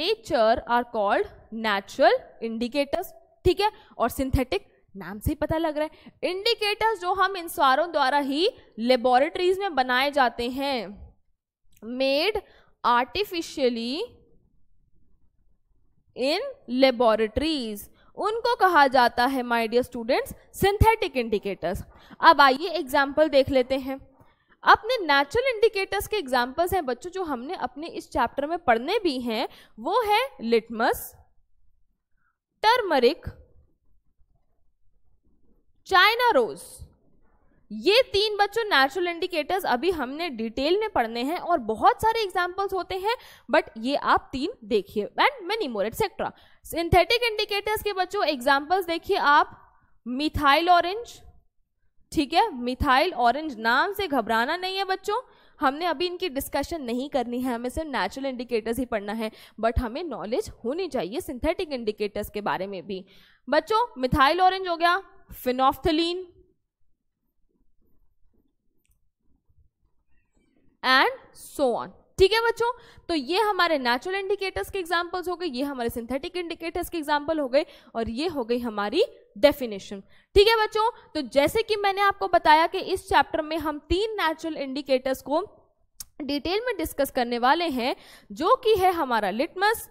nature are called natural indicators ठीक है और सिंथेटिक नाम से ही पता लग रहा है इंडिकेटर्स जो हम इंसारों द्वारा ही लेबोरेटरीज में बनाए जाते हैं मेड आर्टिफिशियली इन लेबोरेटरीज उनको कहा जाता है my dear students synthetic indicators अब आइए एग्जाम्पल देख लेते हैं अपने नेचुरल इंडिकेटर्स के एग्जांपल्स हैं बच्चों जो हमने अपने इस चैप्टर में पढ़ने भी हैं वो है लिटमस टर्मरिक चाइना रोज़ ये तीन बच्चों नेचुरल इंडिकेटर्स अभी हमने डिटेल में पढ़ने हैं और बहुत सारे एग्जाम्पल्स होते हैं बट ये आप तीन देखिए and many more etcetera synthetic indicators के बच्चों एग्जाम्पल्स देखिए आप मिथाइल ऑरेंज ठीक है मिथाइल ऑरेंज नाम से घबराना नहीं है बच्चों हमने अभी इनकी डिस्कशन नहीं करनी है हमें सिर्फ नेचुरल इंडिकेटर्स ही पढ़ना है बट हमें नॉलेज होनी चाहिए सिंथेटिक इंडिकेटर्स के बारे में भी बच्चों मिथाइल ऑरेंज हो गया फिनॉफ्थलीन एंड सो ऑन ठीक है बच्चों तो ये हमारे नेचुरल इंडिकेटर्स के एग्जांपल्स हो गए ये हमारे सिंथेटिक इंडिकेटर्स के एग्जाम्पल हो गए और ये हो गई हमारी डेफिनेशन ठीक है बच्चों तो जैसे कि मैंने आपको बताया कि इस चैप्टर में हम तीन नेचुरल इंडिकेटर्स को डिटेल में डिस्कस करने वाले हैं जो कि है हमारा लिटमस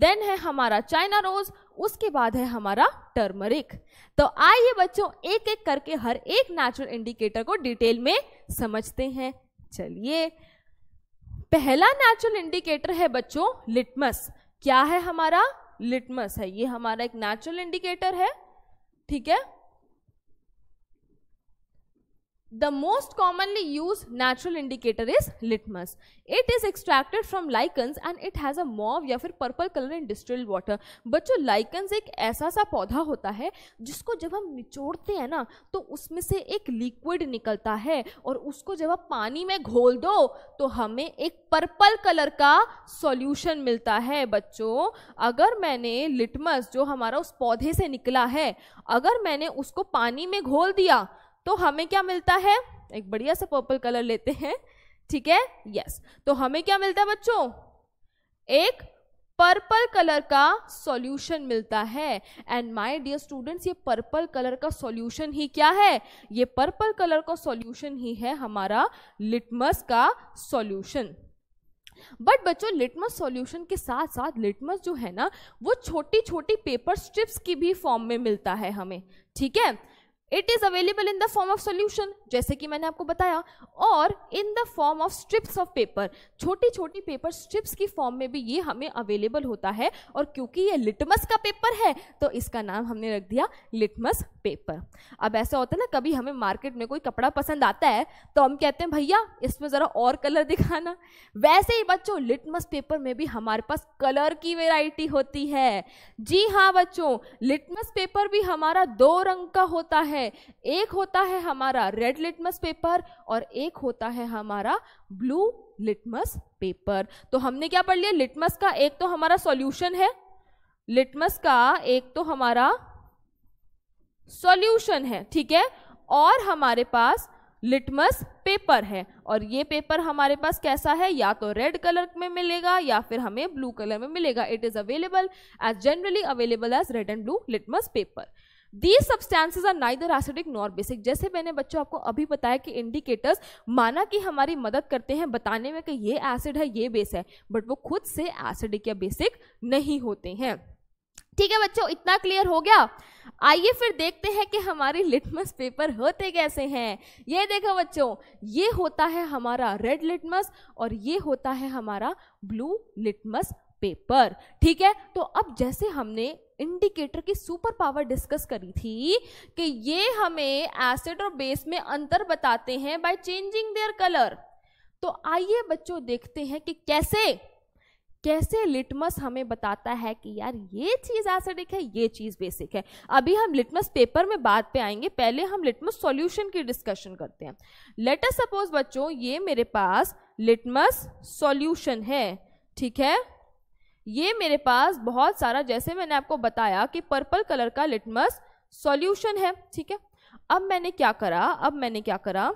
देन है हमारा चाइना रोज उसके बाद है हमारा टर्मरिक तो आइए बच्चों एक एक करके हर एक नेचुरल इंडिकेटर को डिटेल में समझते हैं चलिए पहला नेचुरल इंडिकेटर है बच्चों लिटमस क्या है हमारा लिटमस है ये हमारा एक नेचुरल इंडिकेटर है ठीक है the most commonly use natural indicator is litmus it is extracted from lichens and it has a mauve या फिर purple colour in distilled water बच्चों lichens एक ऐसा सा पौधा होता है जिसको जब हम निचोड़ते हैं ना तो उसमें से एक लिक्विड निकलता है और उसको जब आप पानी में घोल दो तो हमें एक पर्पल कलर का सोल्यूशन मिलता है बच्चों अगर मैंने लिटमस जो हमारा उस पौधे से निकला है अगर मैंने उसको पानी में घोल दिया तो हमें क्या मिलता है एक बढ़िया सा पर्पल कलर लेते हैं ठीक है यस तो हमें क्या मिलता है बच्चों एक पर्पल कलर का सॉल्यूशन मिलता है एंड माय डियर स्टूडेंट्स ये पर्पल कलर का सॉल्यूशन ही क्या है ये पर्पल कलर का सॉल्यूशन ही है हमारा लिटमस का सॉल्यूशन बट बच्चों लिटमस सॉल्यूशन के साथ साथ लिटमस जो है ना वो छोटी छोटी पेपर स्ट्रिप्स की भी फॉर्म में मिलता है हमें ठीक है it is available in the form of solution जैसे कि मैंने आपको बताया और in the form of strips of paper छोटी छोटी पेपर स्ट्रिप्स की फॉर्म में भी ये हमें अवेलेबल होता है और क्योंकि ये लिटमस का पेपर है तो इसका नाम हमने रख दिया लिटमस पेपर अब ऐसा होता है ना कभी हमें मार्केट में कोई कपड़ा पसंद आता है तो हम कहते हैं भैया इसमें ज़रा और कलर दिखाना वैसे ही बच्चों लिटमस पेपर में भी हमारे पास कलर की वेराइटी होती है जी हाँ बच्चों लिटमस पेपर भी हमारा दो रंग का होता है है एक होता है हमारा रेड लिटमस पेपर और एक होता है हमारा ब्लू लिटमस पेपर तो हमने क्या पढ़ लिया लिटमस का एक तो हमारा सॉल्यूशन है लिटमस का एक तो हमारा सॉल्यूशन है ठीक है और हमारे पास लिटमस पेपर है और ये पेपर हमारे पास कैसा है या तो रेड कलर में मिलेगा या फिर हमें ब्लू कलर में मिलेगा it is available as generally available as red and blue litmus paper these substances are neither acidic nor basic जैसे मैंने बच्चों आपको अभी बताया कि इंडिकेटर्स माना कि हमारी मदद करते हैं बताने में कि ये एसिड है ये बेस है बट वो खुद से एसिडिक या बेसिक नहीं होते हैं ठीक है बच्चों इतना क्लियर हो गया आइए फिर देखते हैं कि हमारे लिटमस पेपर होते कैसे हैं ये देखो बच्चों ये होता है हमारा रेड लिटमस और ये होता है हमारा ब्लू लिटमस पेपर ठीक है तो अब जैसे हमने इंडिकेटर की सुपर पावर डिस्कस करी थी कि ये हमें एसिड और बेस में अंतर बताते हैं बाय चेंजिंग देयर कलर तो आइए बच्चों देखते हैं कि कैसे कैसे लिटमस हमें बताता है कि यार ये चीज एसिडिक है ये चीज बेसिक है अभी हम लिटमस पेपर में बात पे आएंगे पहले हम लिटमस सॉल्यूशन की डिस्कशन करते हैं लेट अस सपोज बच्चों ये मेरे पास लिटमस सॉल्यूशन है ठीक है ये मेरे पास बहुत सारा जैसे मैंने आपको बताया कि पर्पल कलर का लिटमस सॉल्यूशन है ठीक है अब मैंने क्या करा अब मैंने क्या करा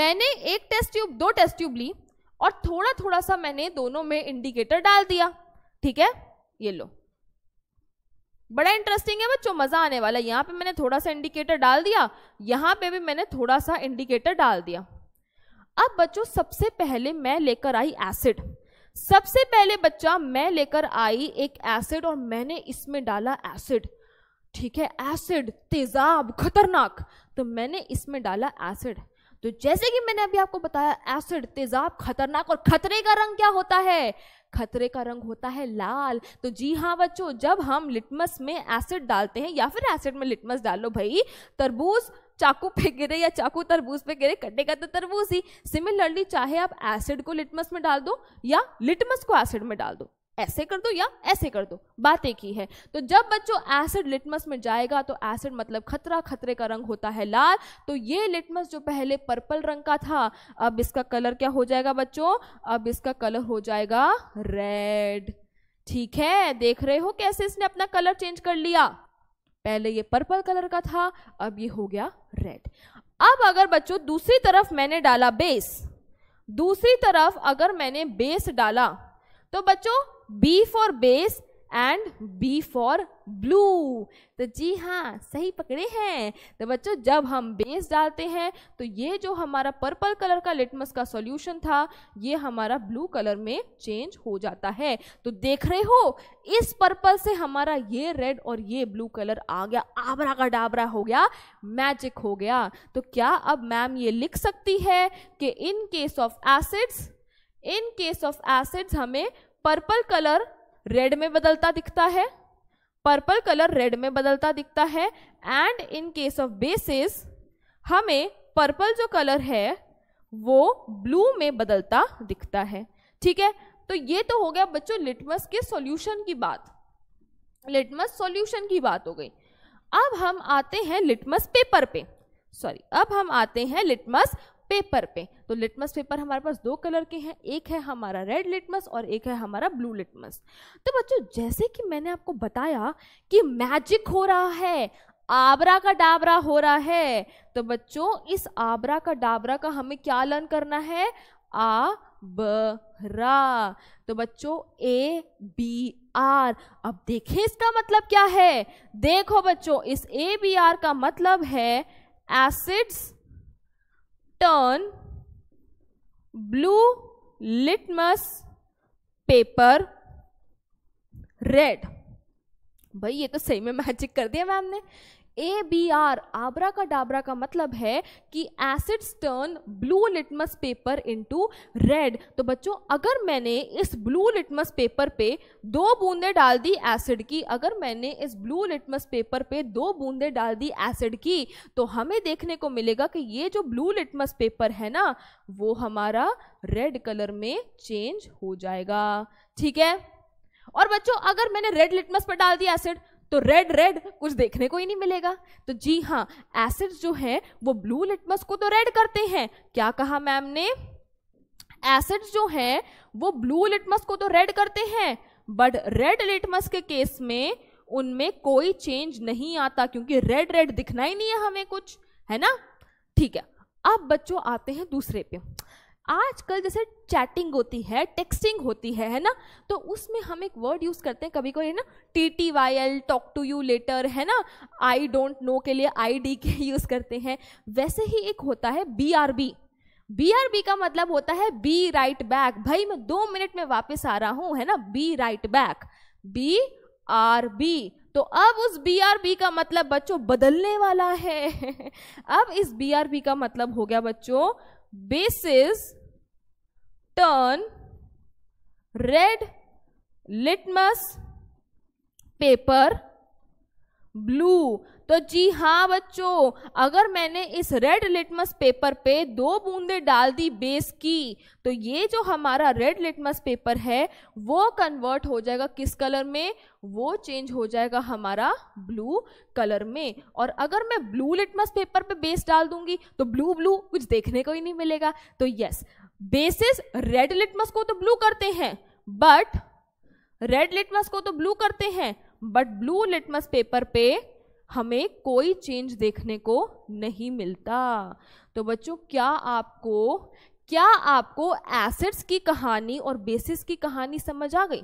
मैंने एक टेस्ट ट्यूब दो टेस्ट ट्यूब ली और थोड़ा थोड़ा सा मैंने दोनों में इंडिकेटर डाल दिया ठीक है ये लो बड़ा इंटरेस्टिंग है बच्चों मजा आने वाला यहाँ पे मैंने थोड़ा सा इंडिकेटर डाल दिया यहाँ पे भी मैंने थोड़ा सा इंडिकेटर डाल दिया अब बच्चों सबसे पहले मैं लेकर आई एसिड सबसे पहले बच्चा मैं लेकर आई एक एसिड और मैंने इसमें डाला एसिड ठीक है एसिड तेजाब खतरनाक तो मैंने इसमें डाला एसिड तो जैसे कि मैंने अभी आपको बताया एसिड तेजाब खतरनाक और खतरे का रंग क्या होता है खतरे का रंग होता है लाल तो जी हाँ बच्चों जब हम लिटमस में एसिड डालते हैं या फिर एसिड में लिटमस डालो भाई तरबूज चाकू पे गिरे या चाकू तरबूज पे गिरे कटेगा तो तरबूज ही सिमिलरली चाहे आप एसिड को लिटमस में डाल दो या लिटमस को एसिड में डाल दो ऐसे कर दो या ऐसे कर दो बात एक ही है तो जब बच्चों एसिड लिटमस में जाएगा तो एसिड मतलब खतरा खतरे का रंग होता है लाल तो ये लिटमस जो पहले पर्पल रंग का था अब इसका कलर क्या हो जाएगा बच्चों अब इसका कलर हो जाएगा रेड ठीक है देख रहे हो कैसे इसने अपना कलर चेंज कर लिया पहले ये पर्पल कलर का था अब ये हो गया रेड अब अगर बच्चों दूसरी तरफ मैंने डाला बेस दूसरी तरफ अगर मैंने बेस डाला तो बच्चों B for base and B for blue तो जी हाँ सही पकड़े हैं तो बच्चों जब हम बेस डालते हैं तो ये जो हमारा पर्पल कलर का लिटमस का सॉल्यूशन था ये हमारा ब्लू कलर में चेंज हो जाता है तो देख रहे हो इस पर्पल से हमारा ये रेड और ये ब्लू कलर आ गया आबरा का डाबरा हो गया मैजिक हो गया तो क्या अब मैम ये लिख सकती है कि in case of acids in case of acids हमें पर्पल कलर रेड में बदलता दिखता है पर्पल कलर रेड में बदलता दिखता है and in case of bases हमें पर्पल जो कलर है वो ब्लू में बदलता दिखता है ठीक है तो ये तो हो गया बच्चों लिटमस के सॉल्यूशन की बात लिटमस सॉल्यूशन की बात हो गई अब हम आते हैं लिटमस पेपर पे सॉरी अब हम आते हैं लिटमस पेपर पे तो लिटमस पेपर हमारे पास दो कलर के हैं एक है हमारा रेड लिटमस और एक है हमारा ब्लू लिटमस तो बच्चों जैसे कि मैंने आपको बताया कि मैजिक हो रहा है आबरा का डाबरा हो रहा है तो बच्चों इस आबरा का डाबरा का हमें क्या लर्न करना है आ ब रा तो बच्चों ए बी आर अब देखें इसका मतलब क्या है देखो बच्चों इस ए बी आर का मतलब है acids turn blue litmus paper red भाई ये तो सही में मैजिक कर दिया मैम ने ए बी आर आबरा का डाबरा का मतलब है कि acids turn blue litmus paper into red तो बच्चों अगर मैंने इस ब्लू लिटमस पेपर पे दो बूंदें डाल दी एसिड की अगर मैंने इस ब्लू लिटमस पेपर पे दो बूंदें डाल दी एसिड की तो हमें देखने को मिलेगा कि ये जो ब्लू लिटमस पेपर है ना वो हमारा रेड कलर में चेंज हो जाएगा ठीक है और बच्चों अगर मैंने रेड लिटमस पर डाल दिया एसिड तो रेड रेड कुछ देखने को ही नहीं मिलेगा तो जी हाँ एसिड्स जो हैं वो ब्लू लिटमस को तो रेड करते हैं क्या कहा मैम ने एसिड्स जो हैं वो ब्लू लिटमस को तो रेड करते हैं बट रेड लिटमस के केस में उनमें कोई चेंज नहीं आता क्योंकि रेड रेड दिखना ही नहीं है हमें कुछ है ना ठीक है अब बच्चों आते हैं दूसरे पे आजकल जैसे चैटिंग होती है टेक्सटिंग होती है है ना तो उसमें हम एक वर्ड यूज़ करते हैं कभी कभी ना T T Y L talk to you later है ना आई डोंट नो के लिए आई डी के यूज़ करते हैं वैसे ही एक होता है B are B B are B का मतलब होता है बी राइट बैक भाई मैं दो मिनट में वापस आ रहा हूँ है ना be right back B are B तो अब उस बी आर बी का मतलब बच्चों बदलने वाला है अब इस बी आर बी का मतलब हो गया बच्चों bases turn red litmus paper blue तो जी हाँ बच्चों अगर मैंने इस रेड लिटमस पेपर पे दो बूंदे डाल दी बेस की तो ये जो हमारा रेड लिटमस पेपर है वो कन्वर्ट हो जाएगा किस कलर में वो चेंज हो जाएगा हमारा ब्लू कलर में और अगर मैं ब्लू लिटमस पेपर पे बेस डाल दूंगी तो ब्लू ब्लू कुछ देखने को ही नहीं मिलेगा तो यस बेसिस रेड लिटमस को तो ब्लू करते हैं बट रेड लिटमस को तो ब्लू करते हैं बट ब्लू लिटमस पेपर पे हमें कोई चेंज देखने को नहीं मिलता तो बच्चों क्या आपको क्या आपको एसिड्स की कहानी और बेसिस की कहानी समझ आ गई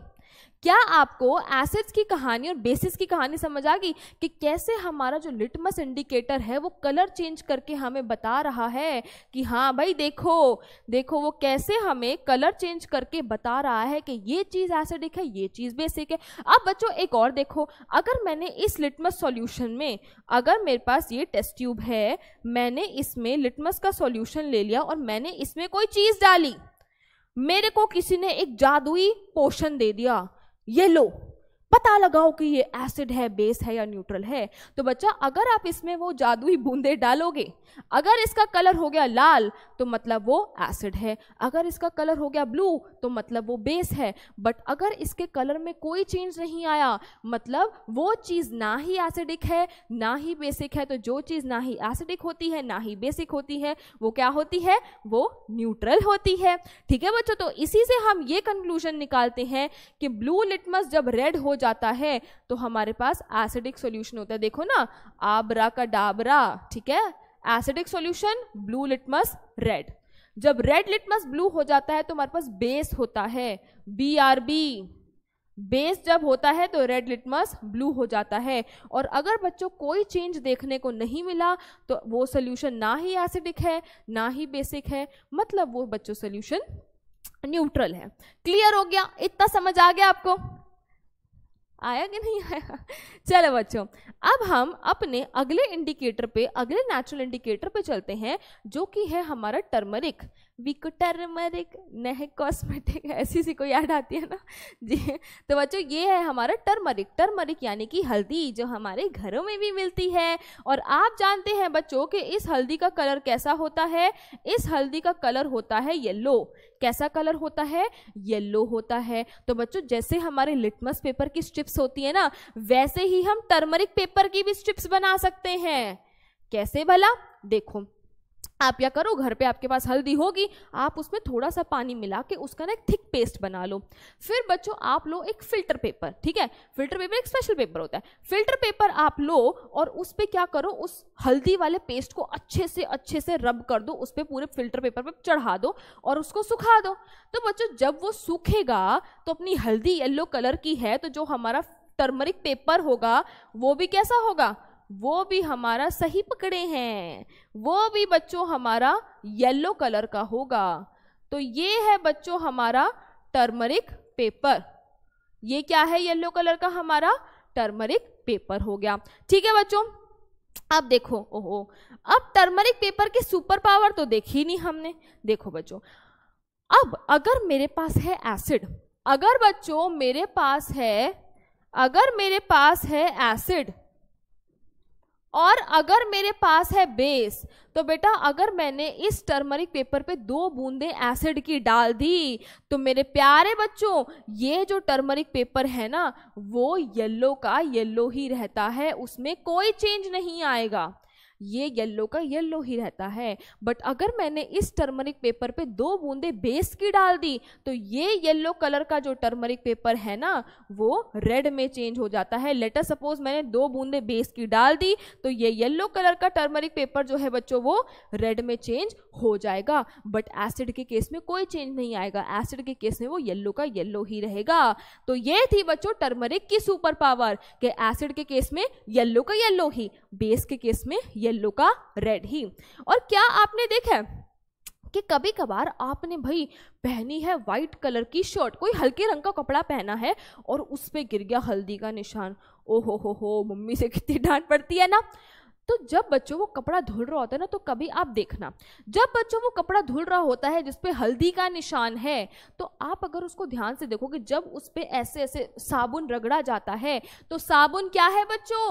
क्या आपको एसिड्स की कहानी और बेसिस की कहानी समझ आ गई कि कैसे हमारा जो लिटमस इंडिकेटर है वो कलर चेंज करके हमें बता रहा है कि हाँ भाई देखो देखो वो कैसे हमें कलर चेंज करके बता रहा है कि ये चीज़ एसिडिक है ये चीज़ बेसिक है अब बच्चों एक और देखो अगर मैंने इस लिटमस सॉल्यूशन में अगर मेरे पास ये टेस्ट ट्यूब है मैंने इसमें लिटमस का सॉल्यूशन ले लिया और मैंने इसमें कोई चीज़ डाली मेरे को किसी ने एक जादुई पोशन दे दिया येलो पता लगाओ कि ये एसिड है बेस है या न्यूट्रल है तो बच्चा अगर आप इसमें वो जादुई बूंदे डालोगे अगर इसका कलर हो गया लाल तो मतलब वो एसिड है अगर इसका कलर हो गया ब्लू तो मतलब वो बेस है बट अगर इसके कलर में कोई चेंज नहीं आया मतलब वो चीज़ ना ही एसिडिक है ना ही बेसिक है तो जो चीज़ ना ही एसिडिक होती है ना ही बेसिक होती है वो क्या होती है वो न्यूट्रल होती है ठीक है बच्चों तो इसी से हम ये कंक्लूजन निकालते हैं कि ब्लू लिटमस जब रेड हो जाता है तो हमारे पास एसिडिक सॉल्यूशन होता है देखो ना आबरा का डाबरा ठीक है acidic solution blue litmus red जब रेड लिटमस ब्लू हो जाता है तो हमारे पास बेस होता है बी आर बी बेस जब होता है तो रेड लिटमस ब्लू हो जाता है और अगर बच्चों कोई चेंज देखने को नहीं मिला तो वो सोल्यूशन ना ही एसिडिक है ना ही बेसिक है मतलब वो बच्चों सोल्यूशन न्यूट्रल है क्लियर हो गया इतना समझ आ गया आपको आया कि नहीं आया चलो बच्चों अब हम अपने अगले इंडिकेटर पे अगले नेचुरल इंडिकेटर पे चलते हैं जो कि है हमारा टर्मरिक बिको नह कॉस्मेटिक ऐसी सी कोई याद आती है ना जी तो बच्चों ये है हमारा टर्मरिक टर्मरिक यानी कि हल्दी जो हमारे घरों में भी मिलती है और आप जानते हैं बच्चों कि इस हल्दी का कलर कैसा होता है इस हल्दी का कलर होता है येलो कैसा कलर होता है येलो होता है तो बच्चों जैसे हमारे लिटमस पेपर की स्ट्रिप्स होती है ना वैसे ही हम टर्मरिक पेपर की भी स्ट्रिप्स बना सकते हैं कैसे भला देखो आप या करो घर पे आपके पास हल्दी होगी आप उसमें थोड़ा सा पानी मिला के उसका ना एक थिक पेस्ट बना लो फिर बच्चों आप लो एक फिल्टर पेपर ठीक है फिल्टर पेपर एक स्पेशल पेपर होता है फिल्टर पेपर आप लो और उस पर क्या करो उस हल्दी वाले पेस्ट को अच्छे से अच्छे से रब कर दो उस पर पूरे फिल्टर पेपर पर पे चढ़ा दो और उसको सुखा दो तो बच्चों जब वो सूखेगा तो अपनी हल्दी येल्लो कलर की है तो जो हमारा टर्मरिक पेपर होगा वो भी कैसा होगा वो भी हमारा सही पकड़े हैं वो भी बच्चों हमारा येलो कलर का होगा तो ये है बच्चों हमारा टर्मरिक पेपर ये क्या है येलो कलर का हमारा टर्मरिक पेपर हो गया ठीक है बच्चों अब देखो ओहो अब टर्मरिक पेपर की सुपर पावर तो देखी नहीं हमने देखो बच्चों अब अगर मेरे पास है एसिड अगर बच्चों मेरे पास है अगर मेरे पास है एसिड और अगर मेरे पास है बेस तो बेटा अगर मैंने इस टर्मरिक पेपर पे दो बूंदे एसिड की डाल दी तो मेरे प्यारे बच्चों ये जो टर्मरिक पेपर है ना वो येलो का येलो ही रहता है उसमें कोई चेंज नहीं आएगा ये येल्लो का येल्लो ही रहता है बट अगर मैंने इस टर्मरिक पेपर पे दो बूंदे बेस की डाल दी तो ये येल्लो कलर का जो टर्मरिक पेपर है ना वो रेड में चेंज हो जाता है लेटर सपोज मैंने दो बूंदे बेस की डाल दी तो ये येल्लो कलर का टर्मरिक पेपर जो है बच्चों वो रेड में चेंज हो जाएगा बट एसिड के केस में कोई चेंज नहीं आएगा एसिड के केस में वो येल्लो का येल्लो ही रहेगा तो ये थी बच्चों टर्मरिक की सुपर पावर के एसिड के केस में येल्लो का येल्लो ही बेस के केस में येल्लो येल्लो का रेड ही और क्या आपने देखा है कि कभी कभार आपने भाई पहनी है वाइट कलर की शर्ट कोई हल्के रंग का कपड़ा पहना है और उस पर गिर गया हल्दी का निशान ओ हो हो हो मम्मी से कितनी डांट पड़ती है ना तो जब बच्चों वो कपड़ा धुल रहा होता है ना तो कभी आप देखना जब बच्चों वो कपड़ा धुल रहा होता है जिसपे हल्दी का निशान है तो आप अगर उसको ध्यान से देखोगे जब उस पर ऐसे ऐसे साबुन रगड़ा जाता है तो साबुन क्या है बच्चों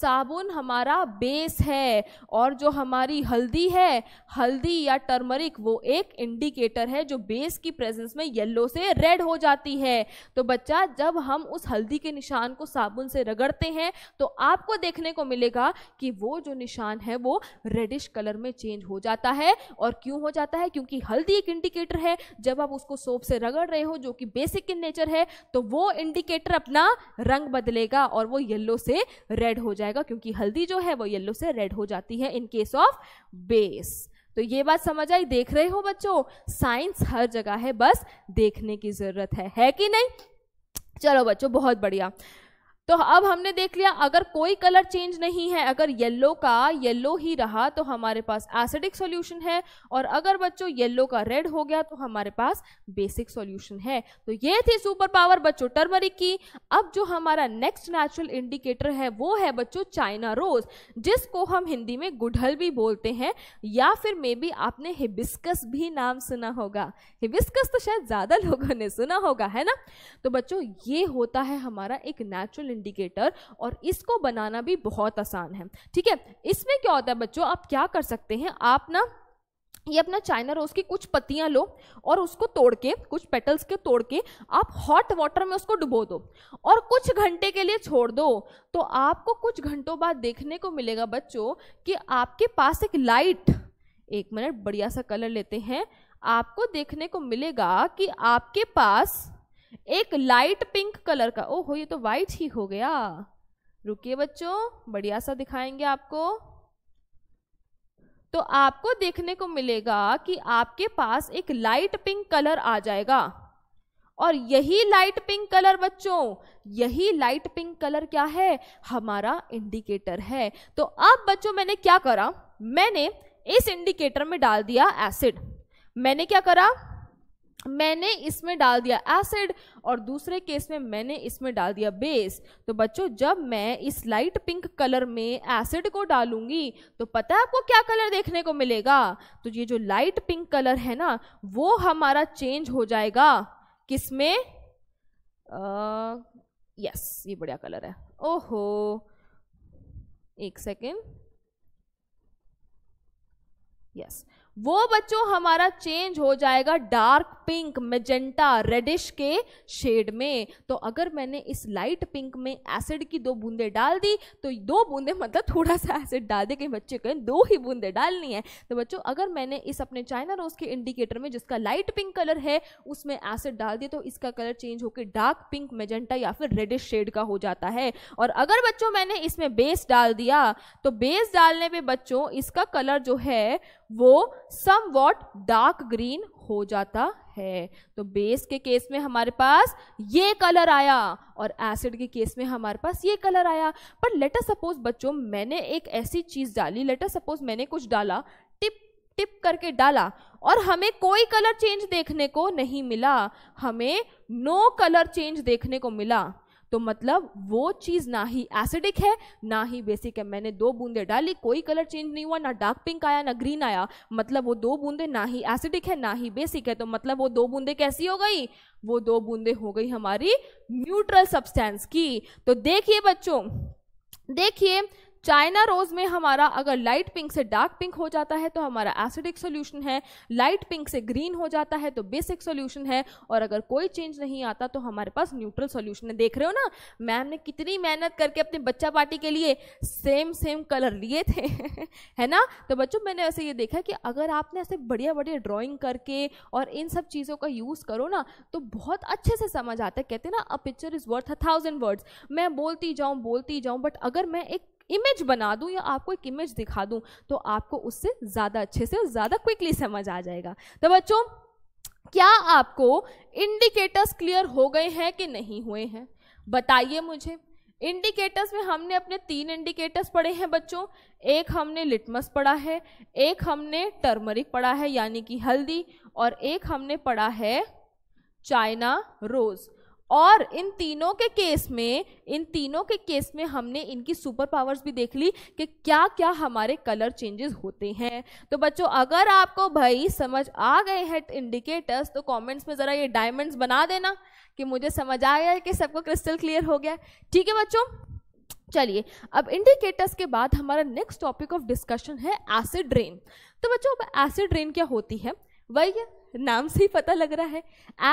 साबुन हमारा बेस है और जो हमारी हल्दी है हल्दी या टर्मरिक वो एक इंडिकेटर है जो बेस की प्रेजेंस में येलो से रेड हो जाती है तो बच्चा जब हम उस हल्दी के निशान को साबुन से रगड़ते हैं तो आपको देखने को मिलेगा कि वो जो निशान है वो रेडिश कलर में चेंज हो जाता है और क्यों हो जाता है क्योंकि हल्दी एक इंडिकेटर है जब आप उसको सोप से रगड़ रहे हो जो कि बेसिक इन नेचर है तो वो इंडिकेटर अपना रंग बदलेगा और वो येल्लो से रेड हो जाएगा जाएगा क्योंकि हल्दी जो है वो येल्लो से रेड हो जाती है इन केस ऑफ बेस तो ये बात समझ आई देख रहे हो बच्चों साइंस हर जगह है बस देखने की जरूरत है है कि नहीं चलो बच्चों बहुत बढ़िया तो अब हमने देख लिया अगर कोई कलर चेंज नहीं है अगर येलो का येलो ही रहा तो हमारे पास एसिडिक सॉल्यूशन है और अगर बच्चों येलो का रेड हो गया तो हमारे पास बेसिक सॉल्यूशन है तो ये थी सुपर पावर बच्चों टर्मरिक की अब जो हमारा नेक्स्ट नेचुरल इंडिकेटर है वो है बच्चों चाइना रोज जिसको हम हिंदी में गुढ़ल भी बोलते हैं या फिर मे बी आपने हिबिस्कस भी नाम सुना होगा हिबिस्कस तो शायद ज्यादा लोगों ने सुना होगा है ना तो बच्चों ये होता है हमारा एक नेचुरल इंडिकेटर और इसको बनाना भी बहुत आसान है ठीक है इसमें क्या होता है बच्चों आप क्या कर सकते हैं आप ना ये अपना चाइना रोज की कुछ पत्तियां लो और उसको तोड़ के कुछ पेटल्स के तोड़ के आप हॉट वाटर में उसको डुबो दो और कुछ घंटे के लिए छोड़ दो तो आपको कुछ घंटों बाद देखने को मिलेगा बच्चों कि आपके पास एक लाइट एक मिनट बढ़िया सा कलर लेते हैं आपको देखने को मिलेगा कि आपके पास एक लाइट पिंक कलर का ओ हो ये तो वाइट ही हो गया रुकिए बच्चों बढ़िया सा दिखाएंगे आपको तो आपको देखने को मिलेगा कि आपके पास एक लाइट पिंक कलर आ जाएगा और यही लाइट पिंक कलर बच्चों यही लाइट पिंक कलर क्या है हमारा इंडिकेटर है तो अब बच्चों मैंने क्या करा मैंने इस इंडिकेटर में डाल दिया एसिड मैंने क्या करा मैंने इसमें डाल दिया एसिड और दूसरे केस में मैंने इसमें डाल दिया बेस तो बच्चों जब मैं इस लाइट पिंक कलर में एसिड को डालूंगी तो पता है आपको क्या कलर देखने को मिलेगा तो ये जो लाइट पिंक कलर है ना वो हमारा चेंज हो जाएगा किस में आ, यस ये बढ़िया कलर है ओहो एक सेकेंड यस वो बच्चों हमारा चेंज हो जाएगा डार्क पिंक मेजेंटा रेडिश के शेड में तो अगर मैंने इस लाइट पिंक में एसिड की दो बूंदे डाल दी तो दो बूंदे मतलब थोड़ा सा एसिड डाल दे कहीं बच्चे कहें दो ही बूंदे डालनी है तो बच्चों अगर मैंने इस अपने चाइना रोज के इंडिकेटर में जिसका लाइट पिंक कलर है उसमें एसिड डाल दिया तो इसका कलर चेंज होकर डार्क पिंक मेजेंटा या फिर रेडिश शेड का हो जाता है और अगर बच्चों मैंने इसमें बेस डाल दिया तो बेस डालने पर बच्चों इसका कलर जो है वो सम वॉट डार्क ग्रीन हो जाता है तो बेस के केस में हमारे पास ये कलर आया और एसिड के केस में हमारे पास ये कलर आया पर लेटर सपोज बच्चों मैंने एक ऐसी चीज़ डाली लेटर सपोज मैंने कुछ डाला टिप टिप करके डाला और हमें कोई कलर चेंज देखने को नहीं मिला हमें नो कलर चेंज देखने को मिला तो मतलब वो चीज़ ना ही एसिडिक है ना ही बेसिक है मैंने दो बूंदे डाली कोई कलर चेंज नहीं हुआ ना डार्क पिंक आया ना ग्रीन आया मतलब वो दो बूंदे ना ही एसिडिक है ना ही बेसिक है तो मतलब वो दो बूंदे कैसी हो गई वो दो बूंदे हो गई हमारी न्यूट्रल सब्सटेंस की तो देखिए बच्चों देखिए चाइना रोज में हमारा अगर लाइट पिंक से डार्क पिंक हो जाता है तो हमारा एसिडिक सोल्यूशन है लाइट पिंक से ग्रीन हो जाता है तो बेसिक सोल्यूशन है और अगर कोई चेंज नहीं आता तो हमारे पास न्यूट्रल सोल्यूशन है देख रहे हो ना मैम ने कितनी मेहनत करके अपने बच्चा पार्टी के लिए सेम सेम कलर लिए थे है ना तो बच्चों मैंने ऐसे ये देखा कि अगर आपने ऐसे बढ़िया बढ़िया ड्रॉइंग करके और इन सब चीज़ों का यूज़ करो ना तो बहुत अच्छे से समझ आता है कहते हैं ना a picture is worth a thousand words मैं बोलती जाऊँ बोलती जाऊँ बट अगर मैं एक इमेज बना दूं या आपको एक इमेज दिखा दूं तो आपको उससे ज़्यादा अच्छे से और ज़्यादा क्विकली समझ आ जाएगा तो बच्चों क्या आपको इंडिकेटर्स क्लियर हो गए हैं कि नहीं हुए हैं बताइए मुझे इंडिकेटर्स में हमने अपने तीन इंडिकेटर्स पढ़े हैं बच्चों एक हमने लिटमस पढ़ा है एक हमने टर्मरिक पढ़ा है यानी कि हल्दी और एक हमने पढ़ा है चाइना रोज़ और इन तीनों के केस में इन तीनों के केस में हमने इनकी सुपर पावर्स भी देख ली कि क्या क्या हमारे कलर चेंजेस होते हैं तो बच्चों अगर आपको भाई समझ आ गए हैं इंडिकेटर्स तो कमेंट्स में ज़रा ये डायमंड्स बना देना कि मुझे समझ आ गया है कि सबको क्रिस्टल क्लियर हो गया ठीक है बच्चों चलिए अब इंडिकेटर्स के बाद हमारा नेक्स्ट टॉपिक ऑफ डिस्कशन है एसिड रेन तो बच्चों अब एसिड रेन क्या होती है वही है नाम से ही पता लग रहा है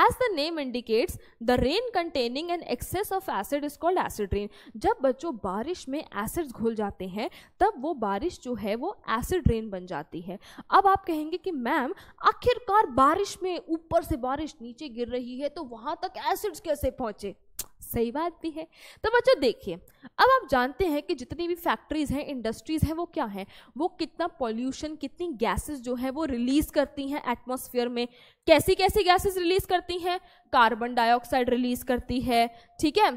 as the name indicates the rain containing an excess of acid is called acid rain जब बच्चों बारिश में एसिड्स घुल जाते हैं तब वो बारिश जो है वो एसिड रेन बन जाती है अब आप कहेंगे कि मैम आखिरकार बारिश में ऊपर से बारिश नीचे गिर रही है तो वहाँ तक एसिड्स कैसे पहुँचे सही बात भी है तो बच्चों देखिए अब आप जानते हैं कि जितनी भी फैक्ट्रीज हैं इंडस्ट्रीज हैं वो क्या है वो कितना पॉल्यूशन कितनी गैसेस जो है वो रिलीज करती हैं एटमॉस्फेयर में कैसी कैसी गैसेस रिलीज करती हैं कार्बन डाइऑक्साइड रिलीज करती है ठीक है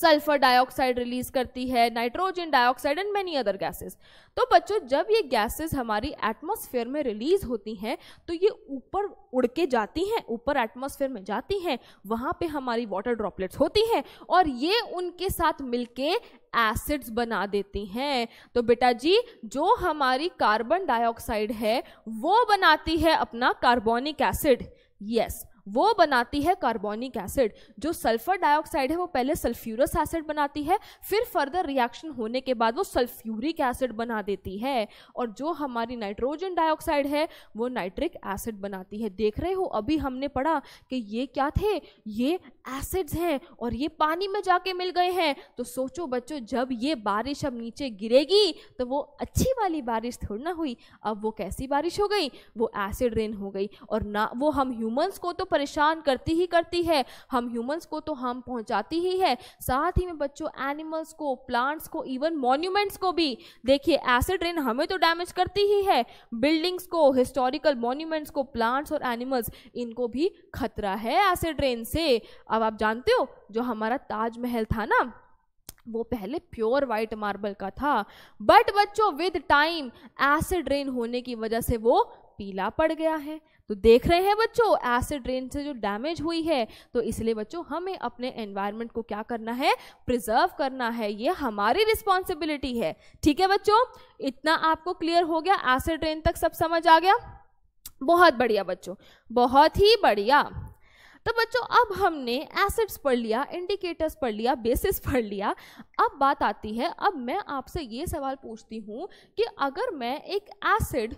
सल्फर डाइऑक्साइड रिलीज करती है nitrogen dioxide and many other gases तो बच्चों जब ये गैसेस हमारी एटमॉस्फेयर में रिलीज होती हैं तो ये ऊपर उड़ के जाती हैं ऊपर एटमॉस्फेयर में जाती हैं वहाँ पे हमारी वाटर ड्रॉपलेट्स होती हैं और ये उनके साथ मिलके एसिड्स बना देती हैं तो बेटा जी जो हमारी कार्बन डाइऑक्साइड है वो बनाती है अपना कार्बोनिक एसिड यस yes. वो बनाती है कार्बोनिक एसिड जो सल्फर डाइऑक्साइड है वो पहले सल्फ्यूरस एसिड बनाती है फिर फर्दर रिएक्शन होने के बाद वो सल्फ्यूरिक एसिड बना देती है और जो हमारी नाइट्रोजन डाइऑक्साइड है वो नाइट्रिक एसिड बनाती है देख रहे हो अभी हमने पढ़ा कि ये क्या थे ये एसिड्स हैं और ये पानी में जाके मिल गए हैं तो सोचो बच्चों जब ये बारिश अब नीचे गिरेगी तो वो अच्छी वाली बारिश थोड़ी ना हुई अब वो कैसी बारिश हो गई वो एसिड रेन हो गई और ना वो हम ह्यूमंस को तो परेशान करती ही करती है हम ह्यूमंस को तो हम पहुंचाती ही है साथ ही में बच्चों एनिमल्स को प्लांट्स को इवन मॉन्यूमेंट्स को भी देखिए एसिड रेन हमें तो डैमेज करती ही है बिल्डिंग्स को हिस्टोरिकल मॉन्यूमेंट्स को प्लांट्स और एनिमल्स इनको भी खतरा है एसिड रेन से अब आप जानते हो जो हमारा ताजमहल था ना वो पहले प्योर वाइट मार्बल का था बट बच्चों विद टाइम एसिड रेन होने की वजह से वो पीला पड़ गया है तो देख रहे हैं बच्चों एसिड रेन से जो डैमेज हुई है तो इसलिए बच्चों हमें अपने एनवायरनमेंट को क्या करना है प्रिजर्व करना है ये हमारी रिस्पॉन्सिबिलिटी है ठीक है बच्चों इतना आपको क्लियर हो गया एसिड रेन तक सब समझ आ गया बहुत बढ़िया बच्चों बहुत ही बढ़िया तो बच्चों अब हमने एसिड्स पढ़ लिया इंडिकेटर्स पढ़ लिया बेसिस पढ़ लिया अब बात आती है अब मैं आपसे ये सवाल पूछती हूँ कि अगर मैं एक एसिड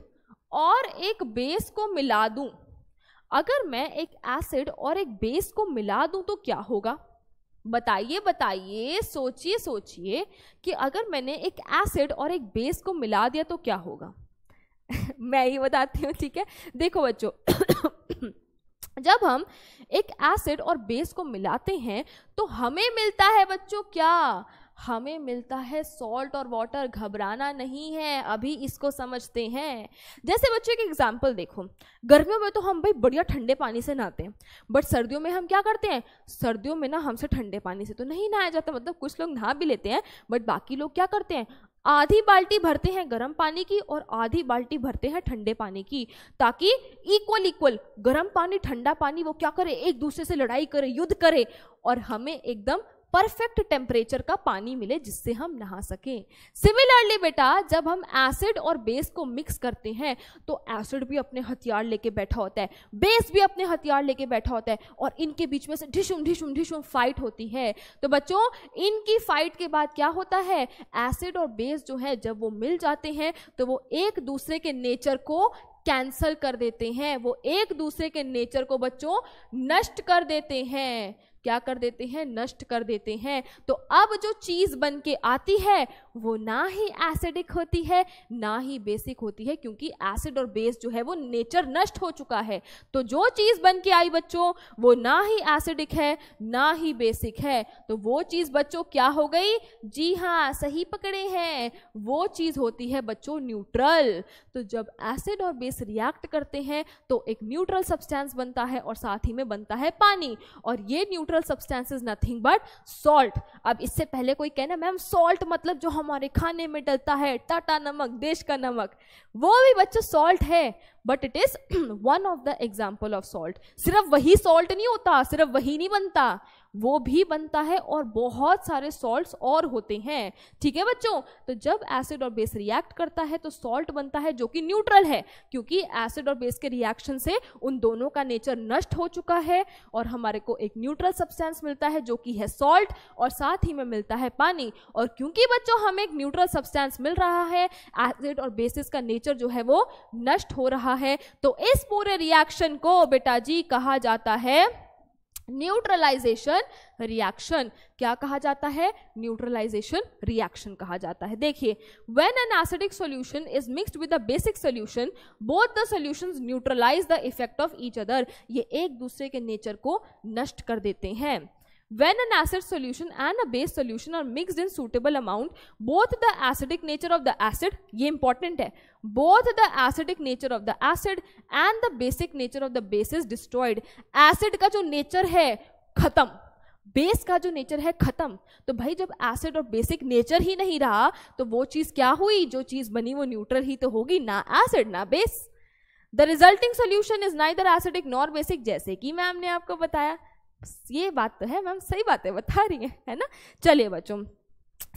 और एक बेस को मिला दूं अगर मैं एक एसिड और एक बेस को मिला दूं तो क्या होगा बताइए बताइए सोचिए सोचिए कि अगर मैंने एक एसिड और एक बेस को मिला दिया तो क्या होगा मैं ही बताती हूँ ठीक है देखो बच्चों जब हम एक एसिड और बेस को मिलाते हैं तो हमें मिलता है बच्चों क्या हमें मिलता है सॉल्ट और वाटर घबराना नहीं है अभी इसको समझते हैं जैसे बच्चों एक एग्जाम्पल देखो गर्मियों में तो हम भाई बढ़िया ठंडे पानी से नहाते हैं बट सर्दियों में हम क्या करते हैं सर्दियों में ना हमसे ठंडे पानी से तो नहीं नहाया जाता मतलब कुछ लोग नहा भी लेते हैं बट बाकी लोग क्या करते हैं आधी बाल्टी भरते हैं गर्म पानी की और आधी बाल्टी भरते हैं ठंडे पानी की ताकि इक्वल इक्वल गर्म पानी ठंडा पानी वो क्या करे एक दूसरे से लड़ाई करे युद्ध करे और हमें एकदम परफेक्ट टेम्परेचर का पानी मिले जिससे हम नहा सकें सिमिलरली बेटा जब हम एसिड और बेस को मिक्स करते हैं तो एसिड भी अपने हथियार लेके बैठा होता है बेस भी अपने हथियार लेके बैठा होता है और इनके बीच में से ढिशुम ढिशुम ढिशुम फाइट होती है तो बच्चों इनकी फाइट के बाद क्या होता है एसिड और बेस जो है जब वो मिल जाते हैं तो वो एक दूसरे के नेचर को कैंसल कर देते हैं वो एक दूसरे के नेचर को बच्चों नष्ट कर देते हैं क्या कर देते हैं नष्ट कर देते हैं तो अब जो चीज़ बन के आती है वो ना ही एसिडिक होती है ना ही बेसिक होती है क्योंकि एसिड और बेस जो है वो नेचर नष्ट हो चुका है तो जो चीज़ बन के आई बच्चों वो ना ही एसिडिक है ना ही बेसिक है तो वो चीज़ बच्चों क्या हो गई जी हाँ सही पकड़े हैं वो चीज़ होती है बच्चों न्यूट्रल तो जब एसिड और बेस रिएक्ट करते हैं तो एक न्यूट्रल सब्सटेंस बनता है और साथ ही में बनता है पानी और ये neutral substance is nothing but salt अब इससे पहले कोई कहना मैम सॉल्ट मतलब जो हम हमारे खाने में डलता है टाटा नमक देश का नमक वो भी बच्चों सॉल्ट है but it is one of the example of salt सिर्फ वही सॉल्ट नहीं होता सिर्फ वही नहीं बनता वो भी बनता है और बहुत सारे सॉल्ट्स और होते हैं ठीक है बच्चों तो जब एसिड और बेस रिएक्ट करता है तो सॉल्ट बनता है जो कि न्यूट्रल है क्योंकि एसिड और बेस के रिएक्शन से उन दोनों का नेचर नष्ट हो चुका है और हमारे को एक न्यूट्रल सब्सटेंस मिलता है जो कि है सॉल्ट और साथ ही में मिलता है पानी और क्योंकि बच्चों हमें एक न्यूट्रल सब्सटेंस मिल रहा है एसिड और बेसिस का नेचर जो है वो नष्ट हो रहा है तो इस पूरे रिएक्शन को बेटा जी कहा जाता है न्यूट्रलाइजेशन रिएक्शन क्या कहा जाता है न्यूट्रलाइजेशन रिएक्शन कहा जाता है देखिए when an acidic solution is mixed with a basic solution both the solutions neutralize the effect of each other ये एक दूसरे के नेचर को नष्ट कर देते हैं When an acid solution and a base solution are mixed in suitable amount, both the acidic nature of the acid, ye important hai both the acidic nature of the acid and the basic nature of the base is destroyed. Acid ka jo nature hai khatam base का जो nature है खत्म तो भाई जब acid और basic nature ही नहीं रहा तो वो चीज क्या हुई जो चीज बनी वो न्यूट्रल ही तो होगी ना एसिड ना base the resulting solution is neither acidic nor basic जैसे कि मैम ने आपको बताया ये बात तो है मैम सही बात है बता रही है है ना चलिए बच्चों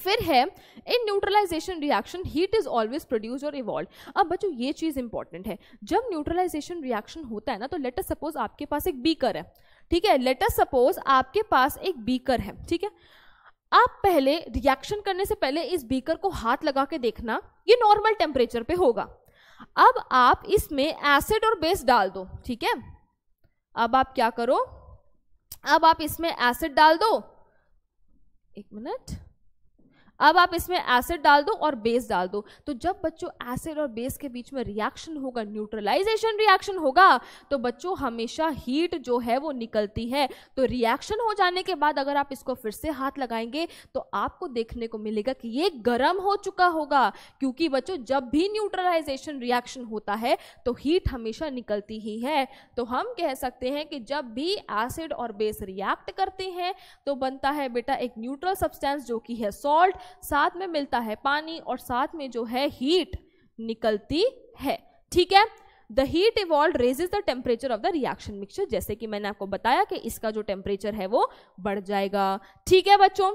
फिर है in neutralisation reaction heat is always produce और इवॉल्व अब बच्चों ये चीज़ इंपॉर्टेंट है जब न्यूट्रलाइजेशन रिएक्शन होता है ना तो लेटर सपोज आपके पास एक बीकर है ठीक है लेटर सपोज आपके पास एक बीकर है ठीक है आप पहले रिएक्शन करने से पहले इस बीकर को हाथ लगा के देखना ये नॉर्मल टेम्परेचर पे होगा अब आप इसमें एसिड और बेस डाल दो ठीक है अब आप क्या करो अब आप इसमें एसिड डाल दो एक मिनट अब आप इसमें एसिड डाल दो और बेस डाल दो तो जब बच्चों एसिड और बेस के बीच में रिएक्शन होगा न्यूट्रलाइजेशन रिएक्शन होगा तो बच्चों हमेशा हीट जो है वो निकलती है तो रिएक्शन हो जाने के बाद अगर आप इसको फिर से हाथ लगाएंगे तो आपको देखने को मिलेगा कि ये गर्म हो चुका होगा क्योंकि बच्चों जब भी न्यूट्रलाइजेशन रिएक्शन होता है तो हीट हमेशा निकलती ही है तो हम कह सकते हैं कि जब भी एसिड और बेस रिएक्ट करते हैं तो बनता है बेटा एक न्यूट्रल सब्सटेंस जो कि है सॉल्ट साथ में मिलता है पानी और साथ में जो है हीट निकलती है ठीक है the heat evolved raise is the temperature of the reaction mixture जैसे कि मैंने आपको बताया कि इसका जो टेम्परेचर है वो बढ़ जाएगा ठीक है बच्चों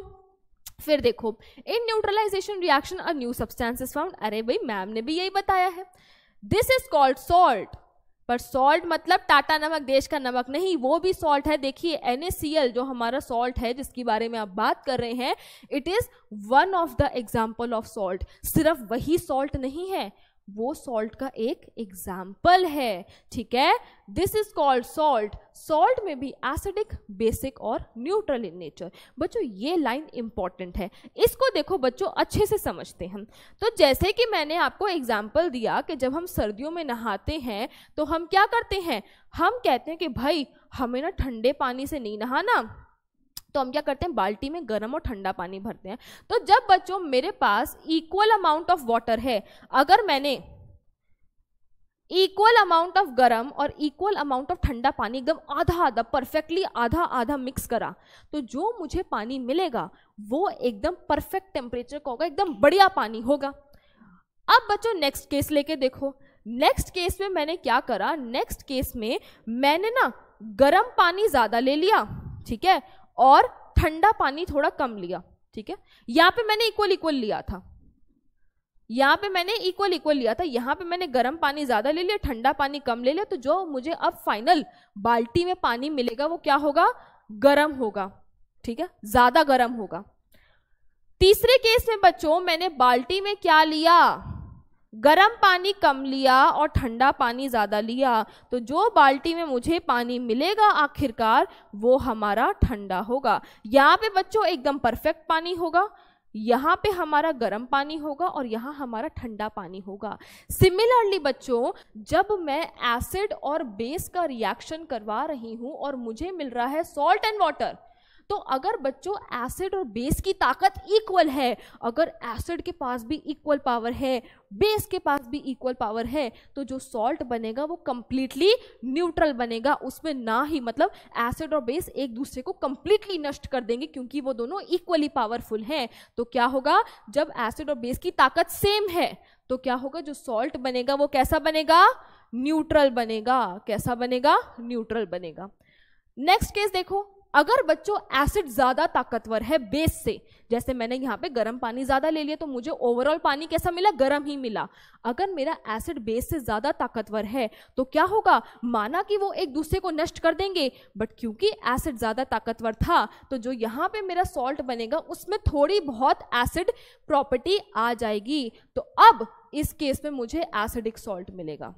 फिर देखो in neutralisation reaction a new substance is found अरे भाई मैम ने भी यही बताया है दिस इज कॉल्ड सॉल्ट पर सॉल्ट मतलब टाटा नमक देश का नमक नहीं वो भी सॉल्ट है देखिए एन जो हमारा सॉल्ट है जिसके बारे में आप बात कर रहे हैं it is one of the example of salt सिर्फ वही सॉल्ट नहीं है वो सॉल्ट का एक एग्जाम्पल है ठीक है this is called salt salt में भी एसिडिक बेसिक और न्यूट्रल इन नेचर बच्चों ये लाइन इंपॉर्टेंट है इसको देखो बच्चों अच्छे से समझते हैं तो जैसे कि मैंने आपको एग्जाम्पल दिया कि जब हम सर्दियों में नहाते हैं तो हम क्या करते हैं हम कहते हैं कि भाई हमें ना ठंडे पानी से नहीं नहाना तो हम क्या करते हैं बाल्टी में गर्म और ठंडा पानी भरते हैं तो जब बच्चों मेरे पास इक्वल अमाउंट ऑफ वाटर है अगर मैंने इक्वल अमाउंट ऑफ गर्म और इक्वल अमाउंट ऑफ ठंडा पानी एकदम आधा आधा परफेक्टली आधा आधा मिक्स करा तो जो मुझे पानी मिलेगा वो एकदम परफेक्ट टेम्परेचर का होगा एकदम बढ़िया पानी होगा अब बच्चों नेक्स्ट केस लेके देखो नेक्स्ट केस में मैंने क्या करा नेक्स्ट केस में मैंने ना गर्म पानी ज़्यादा ले लिया ठीक है और ठंडा पानी थोड़ा कम लिया ठीक है यहाँ पे मैंने इक्वल इक्वल लिया था यहाँ पे मैंने इक्वल इक्वल लिया था यहाँ पे मैंने गर्म पानी ज़्यादा ले लिया ठंडा पानी कम ले लिया तो जो मुझे अब फाइनल बाल्टी में पानी मिलेगा वो क्या होगा गर्म होगा ठीक है ज़्यादा गर्म होगा तीसरे केस में बच्चों मैंने बाल्टी में क्या लिया गर्म पानी कम लिया और ठंडा पानी ज़्यादा लिया तो जो बाल्टी में मुझे पानी मिलेगा आखिरकार वो हमारा ठंडा होगा यहाँ पे बच्चों एकदम परफेक्ट पानी होगा यहाँ पे हमारा गर्म पानी होगा और यहाँ हमारा ठंडा पानी होगा सिमिलरली बच्चों जब मैं एसिड और बेस का रिएक्शन करवा रही हूँ और मुझे मिल रहा है सॉल्ट एंड वाटर तो अगर बच्चों एसिड और बेस की ताकत इक्वल है अगर एसिड के पास भी इक्वल पावर है बेस के पास भी इक्वल पावर है तो जो सॉल्ट बनेगा वो कंप्लीटली न्यूट्रल बनेगा उसमें ना ही मतलब एसिड और बेस एक दूसरे को कंप्लीटली नष्ट कर देंगे क्योंकि वो दोनों इक्वली पावरफुल हैं तो क्या होगा जब एसिड और बेस की ताकत सेम है तो क्या होगा जो सॉल्ट बनेगा वो कैसा बनेगा न्यूट्रल बनेगा कैसा बनेगा न्यूट्रल बनेगा नेक्स्ट केस देखो अगर बच्चों एसिड ज्यादा ताकतवर है बेस से जैसे मैंने यहाँ पे गर्म पानी ज्यादा ले लिया तो मुझे ओवरऑल पानी कैसा मिला गर्म ही मिला अगर मेरा एसिड बेस से ज्यादा ताकतवर है तो क्या होगा माना कि वो एक दूसरे को नष्ट कर देंगे बट क्योंकि एसिड ज्यादा ताकतवर था तो जो यहाँ पे मेरा सॉल्ट बनेगा उसमें थोड़ी बहुत एसिड प्रॉपर्टी आ जाएगी तो अब इस केस में मुझे एसिडिक सॉल्ट मिलेगा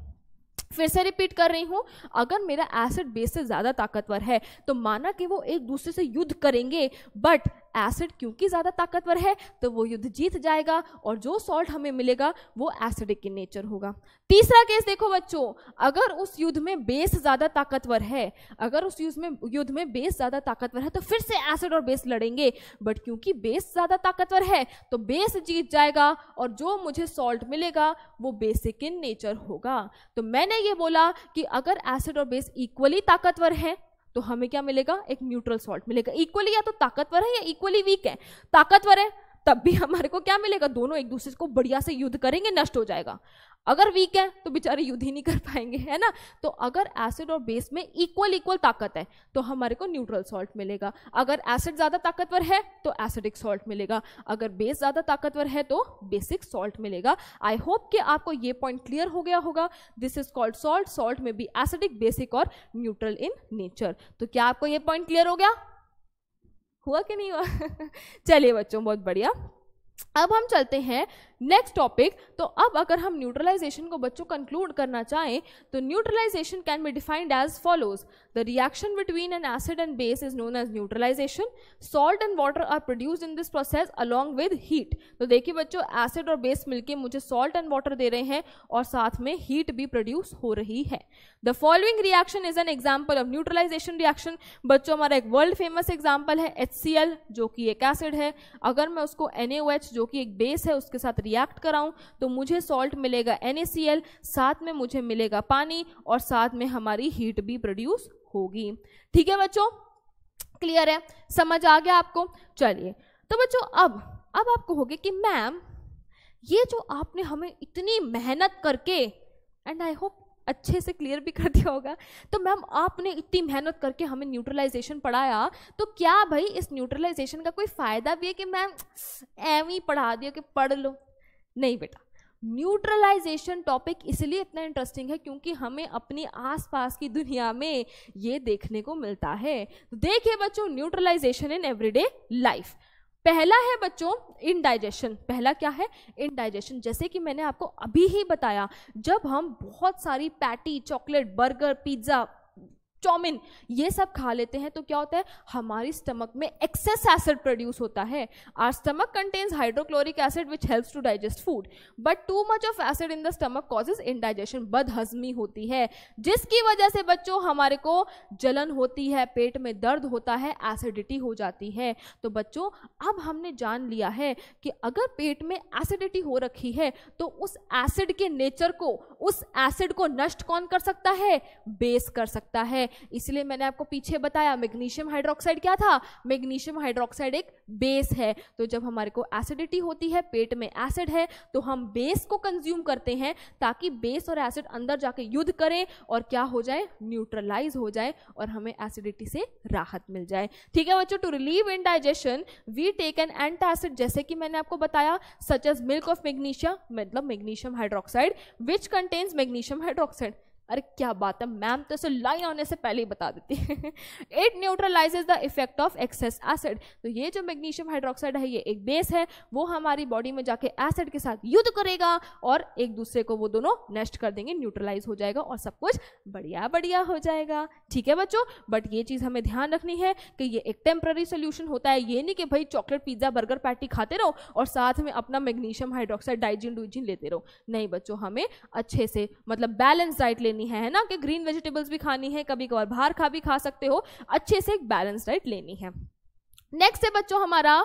फिर से रिपीट कर रही हूँ अगर मेरा एसिड बेस से ज़्यादा ताकतवर है तो माना कि वो एक दूसरे से युद्ध करेंगे बट एसिड क्योंकि ज़्यादा ताकतवर है तो वो युद्ध जीत जाएगा और जो सॉल्ट हमें मिलेगा वो एसिडिक इन नेचर होगा तीसरा केस देखो बच्चों अगर उस युद्ध में बेस ज़्यादा ताकतवर है अगर उस युद्ध में युद्ध में बेस ज़्यादा ताकतवर है तो फिर से एसिड और बेस लड़ेंगे बट क्योंकि बेस ज़्यादा ताकतवर है तो बेस जीत जाएगा और जो मुझे सॉल्ट मिलेगा वो बेसिक इन नेचर होगा तो मैंने ये बोला कि अगर एसिड और बेस इक्वली ताकतवर हैं तो हमें क्या मिलेगा एक न्यूट्रल सॉल्ट मिलेगा इक्वली या तो ताकतवर है या इक्वली वीक है ताकतवर है तब भी हमारे को क्या मिलेगा दोनों एक दूसरे को बढ़िया से युद्ध करेंगे नष्ट हो जाएगा अगर वीक है तो बेचारे युद्ध ही नहीं कर पाएंगे है ना तो अगर एसिड और बेस में इक्वल इक्वल ताकत है तो हमारे को न्यूट्रल सॉल्ट मिलेगा अगर एसिड ज़्यादा ताकतवर है तो एसिडिक सॉल्ट मिलेगा अगर बेस ज़्यादा ताकतवर है तो बेसिक सॉल्ट मिलेगा आई होप कि आपको ये पॉइंट क्लियर हो गया होगा this is called salt salt में बी एसिडिक बेसिक और न्यूट्रल इन नेचर तो क्या आपको ये पॉइंट क्लियर हो गया हुआ कि नहीं हुआ चलिए बच्चों बहुत बढ़िया अब हम चलते हैं नेक्स्ट टॉपिक तो अब अगर हम न्यूट्रलाइजेशन को बच्चों कंक्लूड करना चाहें तो neutralisation can be defined as follows the reaction between an acid and base is known as neutralisation salt and water are produce in this process along with heat तो देखिए बच्चों एसिड और base मिलके मुझे salt and water दे रहे हैं और साथ में हीट भी प्रोड्यूस हो रही है the following reaction is an example of neutralisation reaction बच्चों हमारा एक वर्ल्ड फेमस एग्जाम्पल है एच जो कि एक एसिड है अगर मैं उसको एन एच जो कि एक बेस है उसके साथ रिएक्ट कराऊं तो मुझे सॉल्ट मिलेगा एन साथ में मुझे मिलेगा पानी और साथ में हमारी हीट भी प्रोड्यूस होगी ठीक है बच्चों क्लियर है समझ आ गया आपको चलिए तो बच्चों अब अब आप कहोगे कि मैम ये जो आपने हमें इतनी मेहनत करके एंड आई होप अच्छे से क्लियर भी कर दिया होगा तो मैम आपने इतनी मेहनत करके हमें न्यूट्रलाइजेशन पढ़ाया तो क्या भाई इस न्यूट्रलाइजेशन का कोई फ़ायदा भी है कि मैम एम ही पढ़ा दिया कि पढ़ लो नहीं बेटा न्यूट्रलाइजेशन टॉपिक इसलिए इतना इंटरेस्टिंग है क्योंकि हमें अपनी आसपास की दुनिया में ये देखने को मिलता है देखिए बच्चों न्यूट्रलाइजेशन इन एवरीडे लाइफ पहला है बच्चों इनडाइजेशन पहला क्या है इनडाइजेशन जैसे कि मैंने आपको अभी ही बताया जब हम बहुत सारी patty chocolate burger pizza chow mein ये सब खा लेते हैं तो क्या होता है हमारी स्टमक में एक्सेस एसिड प्रोड्यूस होता है our stomach contains hydrochloric acid which helps to digest food but too much of acid in the stomach causes indigestion बदहजमी होती है जिसकी वजह से बच्चों हमारे को जलन होती है पेट में दर्द होता है एसिडिटी हो जाती है तो बच्चों अब हमने जान लिया है कि अगर पेट में एसिडिटी हो रखी है तो उस एसिड के नेचर को उस एसिड को नष्ट कौन कर सकता है बेस कर सकता है इसलिए मैंने आपको पीछे बताया मैग्नीशियम हाइड्रोक्साइड क्या था मैग्नीशियम हाइड्रोक्साइड एक बेस है तो जब हमारे को एसिडिटी होती है पेट में एसिड है तो हम बेस को कंज्यूम करते हैं ताकि बेस और एसिड अंदर जाके युद्ध करें और क्या हो जाए न्यूट्रलाइज हो जाए और हमें एसिडिटी से राहत मिल जाए ठीक है बच्चों to relieve indigestion we take an anti acid जैसे कि मैंने आपको बताया such as milk of magnesia मतलब magnesium hydroxide which contains magnesium hydroxide अरे क्या बात है मैम तो इसे लाइन आने से पहले ही बता देती है it neutralises the effect of excess acid तो ये जो मैग्नीशियम हाइड्रोक्साइड है ये एक बेस है वो हमारी बॉडी में जाके एसिड के साथ युद्ध करेगा और एक दूसरे को वो दोनों नष्ट कर देंगे न्यूट्रलाइज हो जाएगा और सब कुछ बढ़िया बढ़िया हो जाएगा ठीक है बच्चों बट ये चीज़ हमें ध्यान रखनी है कि ये एक टेम्प्ररी सोल्यूशन होता है ये नहीं कि भाई चॉकलेट पिज्ज़ा बर्गर पैटी खाते रहो और साथ में अपना मैग्नीशियम हाइड्रोक्साइड डाइजिन डुइजिन लेते रहो नहीं बच्चों हमें अच्छे से मतलब बैलेंस डाइट लेना लेनी है ना कि ग्रीन वेजिटेबल्स भी खानी है कभी कभार बाहर खा भी खा सकते हो अच्छे से एक बैलेंस डाइट लेनी है नेक्स्ट है बच्चों हमारा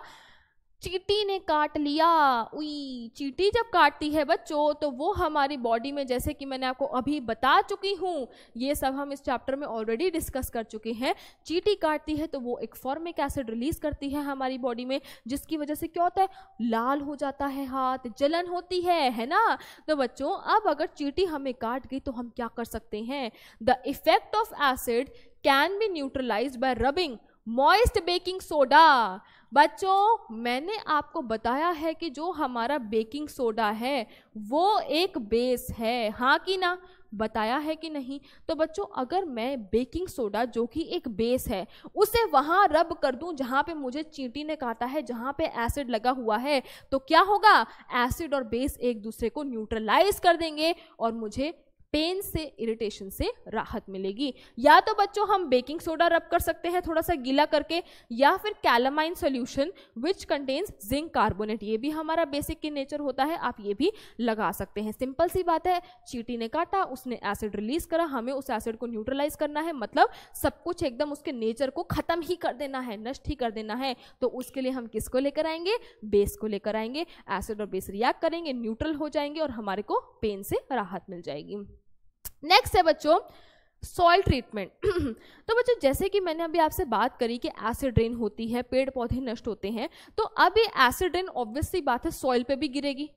चीटी ने काट लिया उई चीटी जब काटती है बच्चों तो वो हमारी बॉडी में जैसे कि मैंने आपको अभी बता चुकी हूँ ये सब हम इस चैप्टर में ऑलरेडी डिस्कस कर चुके हैं चीटी काटती है तो वो एक फॉर्मिक एसिड रिलीज करती है हमारी बॉडी में जिसकी वजह से क्या होता है लाल हो जाता है हाथ जलन होती है है ना तो बच्चों अब अगर चीटी हमें काट गई तो हम क्या कर सकते हैं the effect of acid can be neutralise by rubbing moist baking soda बच्चों मैंने आपको बताया है कि जो हमारा बेकिंग सोडा है वो एक बेस है हाँ कि ना बताया है कि नहीं तो बच्चों अगर मैं बेकिंग सोडा जो कि एक बेस है उसे वहाँ रब कर दूँ जहाँ पे मुझे चींटी ने काटा है जहाँ पे एसिड लगा हुआ है तो क्या होगा एसिड और बेस एक दूसरे को न्यूट्रलाइज कर देंगे और मुझे पेन से इरिटेशन से राहत मिलेगी या तो बच्चों हम बेकिंग सोडा रब कर सकते हैं थोड़ा सा गीला करके या फिर calamine solution which contains zinc carbonate ये भी हमारा बेसिक की नेचर होता है आप ये भी लगा सकते हैं सिंपल सी बात है चीटी ने काटा उसने एसिड रिलीज करा हमें उस एसिड को न्यूट्रलाइज करना है मतलब सब कुछ एकदम उसके नेचर को खत्म ही कर देना है नष्ट ही कर देना है तो उसके लिए हम किसको लेकर आएंगे बेस को लेकर आएंगे एसिड और बेस रिएक्ट करेंगे न्यूट्रल हो जाएंगे और हमारे को पेन से राहत मिल जाएगी नेक्स्ट है बच्चों सॉइल ट्रीटमेंट तो बच्चों जैसे कि मैंने अभी आपसे बात करी कि एसिड रेन होती है पेड़ पौधे नष्ट होते हैं तो अब ये एसिड रेन ऑब्वियसली बात है सॉइल पे भी गिरेगी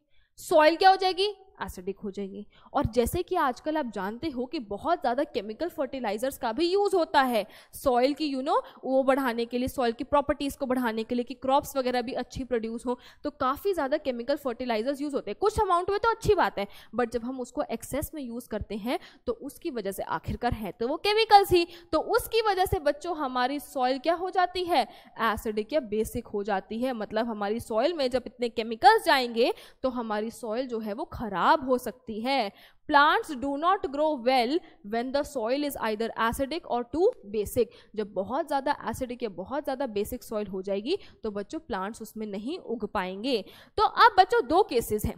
सॉइल क्या हो जाएगी एसिडिक हो जाएंगी और जैसे कि आजकल आप जानते हो कि बहुत ज़्यादा केमिकल फर्टिलाइजर्स का भी यूज़ होता है सॉइल की यू you नो know, वो बढ़ाने के लिए सॉइल की प्रॉपर्टीज़ को बढ़ाने के लिए कि क्रॉप्स वगैरह भी अच्छी प्रोड्यूस हो तो काफ़ी ज़्यादा केमिकल फर्टिलाइजर्स यूज़ होते हैं कुछ अमाउंट में तो अच्छी बात है बट जब हम उसको एक्सेस में यूज़ करते हैं तो उसकी वजह से आखिरकार है तो वो केमिकल्स ही तो उसकी वजह से बच्चों हमारी सॉइल क्या हो जाती है एसिडिक या बेसिक हो जाती है मतलब हमारी सॉइल में जब इतने केमिकल्स जाएंगे तो हमारी सॉइल जो है वो खराब खराब हो सकती है plants do not grow well when the soil is either acidic or too basic जब बहुत ज़्यादा एसिडिक या बहुत ज़्यादा बेसिक सॉइल हो जाएगी तो बच्चों प्लांट्स उसमें नहीं उग पाएंगे तो अब बच्चों दो केसेस हैं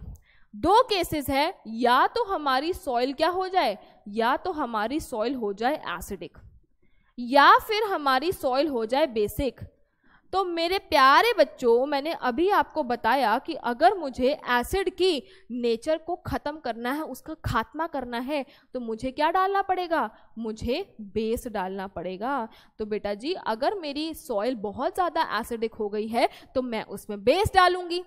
दो केसेस है या तो हमारी सॉइल क्या हो जाए या तो हमारी सॉइल हो जाए एसिडिक या फिर हमारी सॉइल हो जाए बेसिक तो मेरे प्यारे बच्चों मैंने अभी आपको बताया कि अगर मुझे एसिड की नेचर को ख़त्म करना है उसका खात्मा करना है तो मुझे क्या डालना पड़ेगा मुझे बेस डालना पड़ेगा तो बेटा जी अगर मेरी सॉइल बहुत ज़्यादा एसिडिक हो गई है तो मैं उसमें बेस डालूंगी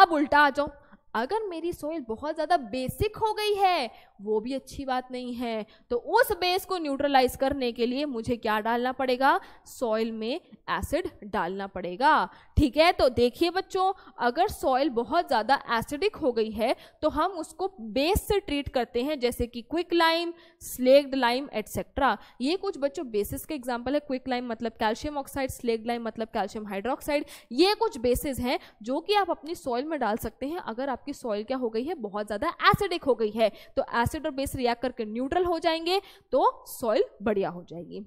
अब उल्टा आ जाओ अगर मेरी सोइल बहुत ज़्यादा बेसिक हो गई है वो भी अच्छी बात नहीं है तो उस बेस को न्यूट्रलाइज करने के लिए मुझे क्या डालना पड़ेगा सॉइल में एसिड डालना पड़ेगा ठीक है तो देखिए बच्चों अगर सॉइल बहुत ज़्यादा एसिडिक हो गई है तो हम उसको बेस से ट्रीट करते हैं जैसे कि quick lime slaked lime etcetera ये कुछ बच्चों बेसिस के एग्जाम्पल है क्विक लाइम मतलब कैल्शियम ऑक्साइड स्लेग्ड लाइम मतलब कैल्शियम हाइड्रोक्साइड ये कुछ बेसिस हैं जो कि आप अपनी सॉइल में डाल सकते हैं अगर आप आपकी सॉइल क्या हो गई है बहुत ज़्यादा एसिडिक हो गई है तो एसिड और बेस रिएक्ट करके न्यूट्रल हो जाएंगे तो सॉइल बढ़िया हो जाएगी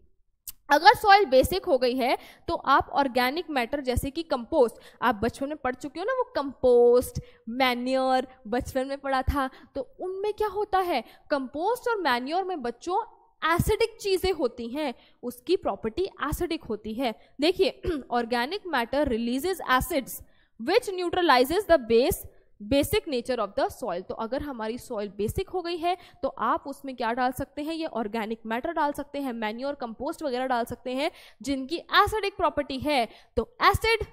अगर सॉइल बेसिक हो गई है तो आप ऑर्गेनिक मैटर जैसे कि कंपोस्ट आप बचपन में पढ़ चुके हो ना वो कंपोस्ट मैन्योर बचपन में पढ़ा था तो उनमें क्या होता है कंपोस्ट और मैन्योर में बच्चों एसिडिक चीज़ें होती हैं उसकी प्रॉपर्टी एसिडिक होती है देखिए organic matter releases acids which neutralises the base basic nature of the soil तो अगर हमारी सॉइल बेसिक हो गई है तो आप उसमें क्या डाल सकते हैं ये ऑर्गेनिक मैटर डाल सकते हैं मैन्योर कंपोस्ट वगैरह डाल सकते हैं जिनकी एसिडिक प्रॉपर्टी है तो एसिड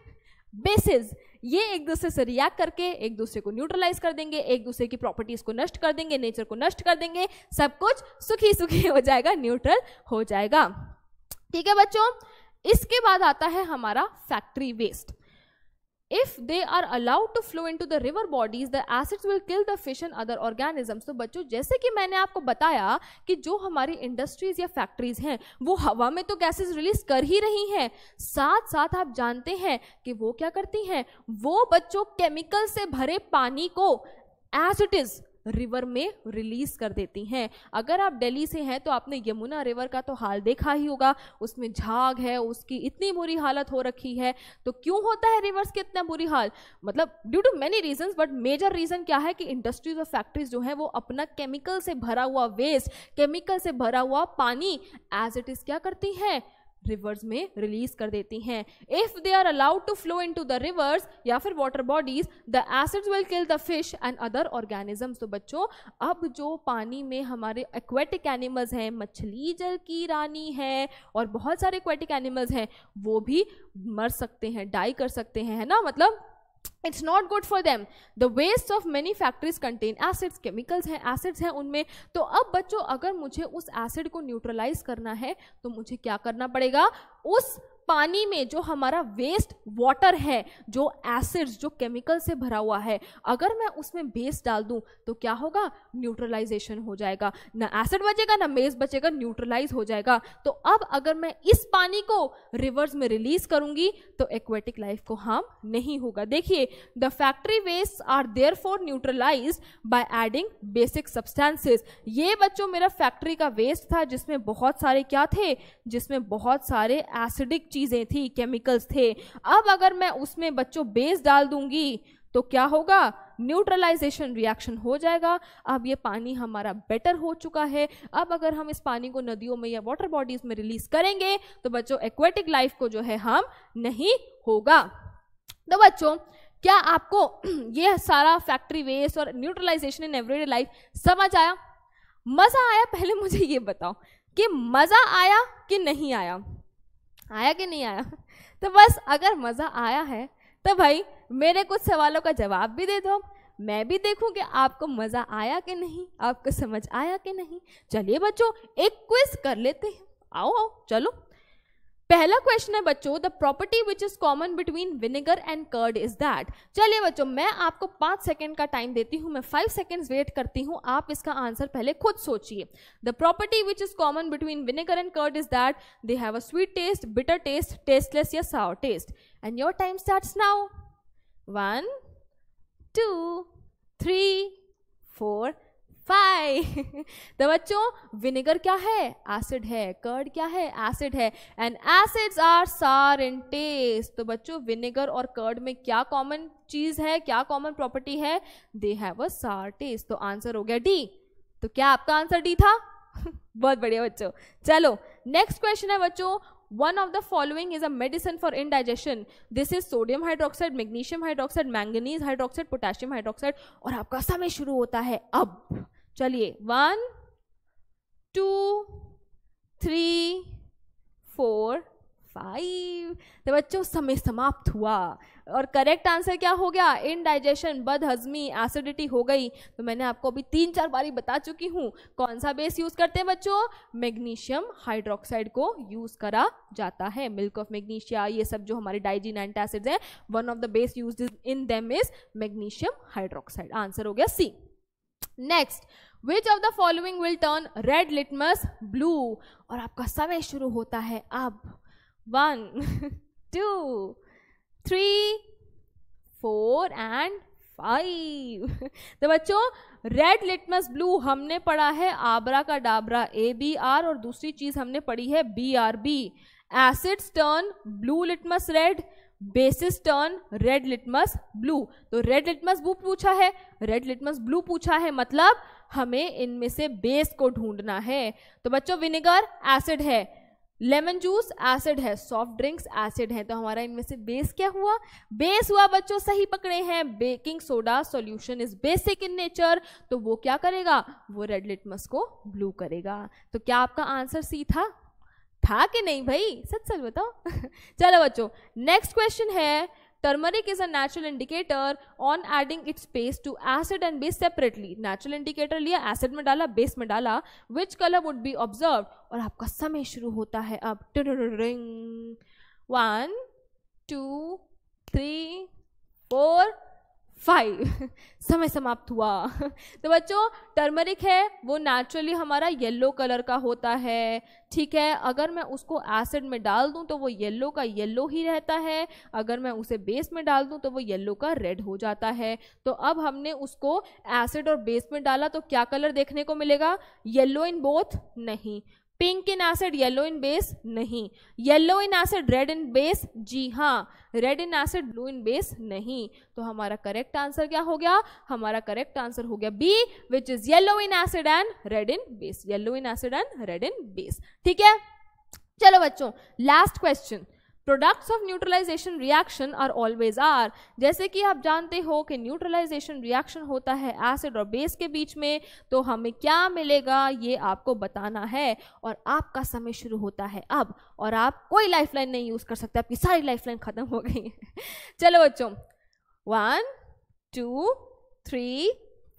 बेसिस ये एक दूसरे से रिएक्ट करके एक दूसरे को न्यूट्रलाइज कर देंगे एक दूसरे की प्रॉपर्टीज को नष्ट कर देंगे नेचर को नष्ट कर देंगे सब कुछ सुखी सुखी हो जाएगा न्यूट्रल हो जाएगा ठीक है बच्चों इसके बाद आता है हमारा factory waste if they are allowed to flow in to the river bodies the acids will kill the fish and other organisms तो बच्चों जैसे कि मैंने आपको बताया कि जो हमारी इंडस्ट्रीज या फैक्ट्रीज हैं वो हवा में तो गैसेज रिलीज कर ही रही हैं साथ साथ आप जानते हैं कि वो क्या करती हैं वो बच्चों केमिकल से भरे पानी को एज इट इज रिवर में रिलीज कर देती हैं अगर आप दिल्ली से हैं तो आपने यमुना रिवर का तो हाल देखा ही होगा उसमें झाग है उसकी इतनी बुरी हालत हो रखी है तो क्यों होता है रिवर्स की इतना बुरी हाल मतलब due to many reasons but major reason क्या है कि इंडस्ट्रीज और फैक्ट्रीज जो हैं वो अपना केमिकल से भरा हुआ वेस्ट केमिकल से भरा हुआ पानी एज इट इज़ क्या करती हैं रिवर्स में रिलीज कर देती हैं if they are allowed to flow in to the rivers या फिर water bodies the acids will kill the fish and other organisms तो बच्चों अब जो पानी में हमारे एक्वेटिक एनिमल्स हैं मछली जल की रानी है और बहुत सारे एक्वेटिक एनिमल्स हैं वो भी मर सकते हैं डाई कर सकते हैं है ना मतलब it's not good for them the waste of many factories contain acids chemicals हैं एसिड्स हैं उनमें तो अब बच्चों अगर मुझे उस एसिड को न्यूट्रलाइज करना है तो मुझे क्या करना पड़ेगा उस पानी में जो हमारा वेस्ट वाटर है जो एसिड्स जो केमिकल से भरा हुआ है अगर मैं उसमें बेस डाल दूं तो क्या होगा न्यूट्रलाइजेशन हो जाएगा ना एसिड बचेगा ना बेस बचेगा न्यूट्रलाइज हो जाएगा तो अब अगर मैं इस पानी को रिवर्स में रिलीज करूंगी तो एक्वेटिक लाइफ को हार्म नहीं होगा देखिए the factory waste are therefore neutralise by adding basic substances ये बच्चों मेरा फैक्ट्री का वेस्ट था जिसमें बहुत सारे क्या थे जिसमें बहुत सारे एसिडिक चीज़ें थी केमिकल्स थे अब अगर मैं उसमें बच्चों बेस डाल दूंगी तो क्या होगा न्यूट्रलाइजेशन रिएक्शन हो जाएगा अब ये पानी हमारा बेटर हो चुका है अब अगर हम इस पानी को नदियों में या वाटर बॉडीज में रिलीज करेंगे तो बच्चों एक्वेटिक लाइफ को जो है हम नहीं होगा तो बच्चों क्या आपको ये सारा फैक्ट्री वेस्ट और न्यूट्रलाइजेशन इन एवरीडे लाइफ समझ आया मज़ा आया पहले मुझे ये बताओ कि मज़ा आया कि नहीं आया आया कि नहीं आया तो बस अगर मज़ा आया है तो भाई मेरे कुछ सवालों का जवाब भी दे दो मैं भी देखूं कि आपको मज़ा आया कि नहीं आपको समझ आया कि नहीं चलिए बच्चों एक क्विज कर लेते हैं आओ आओ चलो पहला क्वेश्चन है बच्चों the property which is common between vinegar and curd is that चलिए बच्चों मैं आपको पांच सेकंड का टाइम देती हूँ मैं फाइव सेकंड वेट करती हूँ आप इसका आंसर पहले खुद सोचिए the property which is common between vinegar and curd is that they have a sweet taste bitter taste tasteless या sour taste and your time start now one two three four five तो बच्चों vinegar क्या है acid है curd क्या है acid है and acids are sour in test तो बच्चों विनेगर और कर्ड में क्या कॉमन चीज है क्या कॉमन प्रॉपर्टी है दे हैव अ सार टेस्ट तो आंसर हो गया डी तो क्या आपका आंसर डी था बहुत बढ़िया बच्चों चलो नेक्स्ट क्वेश्चन है बच्चों one of the following is a medicine for indigestion this is sodium hydroxide magnesium hydroxide manganese hydroxide potassium hydroxide और आपका समय शुरू होता है अब चलिए one two three four five तो बच्चों समय समाप्त हुआ और करेक्ट आंसर क्या हो गया इनडाइजेशन बद हजमी एसिडिटी हो गई तो मैंने आपको अभी तीन चार बारी बता चुकी हूँ कौन सा बेस यूज़ करते हैं बच्चों मैग्नीशियम हाइड्रोक्साइड को यूज़ करा जाता है मिल्क ऑफ मैग्नीशिया ये सब जो हमारे डाइजीन एंटासिड्स हैं one of the base use in them is magnesium hydroxide answer हो गया C next which of the following will turn red litmus blue और आपका समय शुरू होता है अब one two three four and five तो बच्चों रेड लिटमस ब्लू हमने पढ़ा है आबरा का डाबरा ए बी आर और दूसरी चीज हमने पढ़ी है बी आर बी acids turn blue litmus red bases turn red litmus blue तो रेड लिटमस ब्लू पूछा है रेड लिटमस ब्लू पूछा है मतलब हमें इनमें से बेस को ढूंढना है तो बच्चों विनेगर एसिड है लेमन जूस एसिड है सॉफ्ट ड्रिंक्स एसिड है तो हमारा इनमें से बेस क्या हुआ बेस हुआ बच्चों सही पकड़े हैं baking soda solution is basic in nature तो वो क्या करेगा वो रेड लिटमस को ब्लू करेगा तो क्या आपका आंसर सी था था कि नहीं भाई सच सच बताओ चलो बच्चों नेक्स्ट क्वेश्चन है turmeric is a natural indicator on adding its base to acid and base separately natural indicator लिया एसिड में डाला बेस में डाला which colour would be observe और आपका समय शुरू होता है अब one two three four five five समय समाप्त हुआ तो बच्चों टर्मरिक है वो नेचुरली हमारा येलो कलर का होता है ठीक है अगर मैं उसको एसिड में डाल दूं तो वो येलो का येलो ही रहता है अगर मैं उसे बेस में डाल दूं तो वो येलो का रेड हो जाता है तो अब हमने उसको एसिड और बेस में डाला तो क्या कलर देखने को मिलेगा येलो इन बोथ नहीं pink in acid yellow in base नहीं yellow in acid red in base जी हाँ red in acid blue in base नहीं तो हमारा करेक्ट आंसर क्या हो गया हमारा करेक्ट आंसर हो गया B which is yellow in acid and red in base yellow in acid and red in base ठीक है चलो बच्चों last question products of neutralisation reaction are always are जैसे कि आप जानते हो कि न्यूट्रलाइजेशन रिएक्शन होता है एसिड और बेस के बीच में तो हमें क्या मिलेगा ये आपको बताना है और आपका समय शुरू होता है अब और आप कोई लाइफलाइन नहीं यूज़ कर सकते आपकी सारी लाइफलाइन ख़त्म हो गई है चलो बच्चों one two three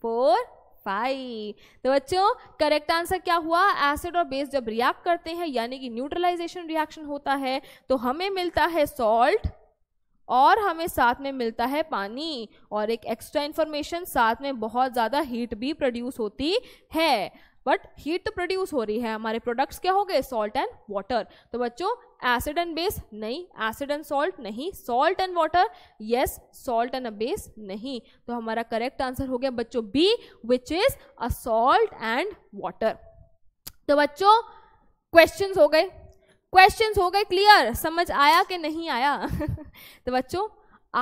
four five तो बच्चों करेक्ट आंसर क्या हुआ एसिड और बेस जब रिएक्ट करते हैं यानी कि न्यूट्रलाइजेशन रिएक्शन होता है तो हमें मिलता है सॉल्ट और हमें साथ में मिलता है पानी और एक एक्स्ट्रा इन्फॉर्मेशन साथ में बहुत ज़्यादा हीट भी प्रोड्यूस होती है बट हीट तो प्रोड्यूस हो रही है हमारे प्रोडक्ट्स क्या हो गए सॉल्ट एंड वाटर तो बच्चों एसिड एंड बेस नहीं एसिड एंड सॉल्ट नहीं salt and water yes salt and a base नहीं तो हमारा करेक्ट आंसर हो गया बच्चों B which is a salt and water तो बच्चों क्वेश्चन हो गए क्वेश्चन हो गए क्लियर समझ आया कि नहीं आया तो बच्चों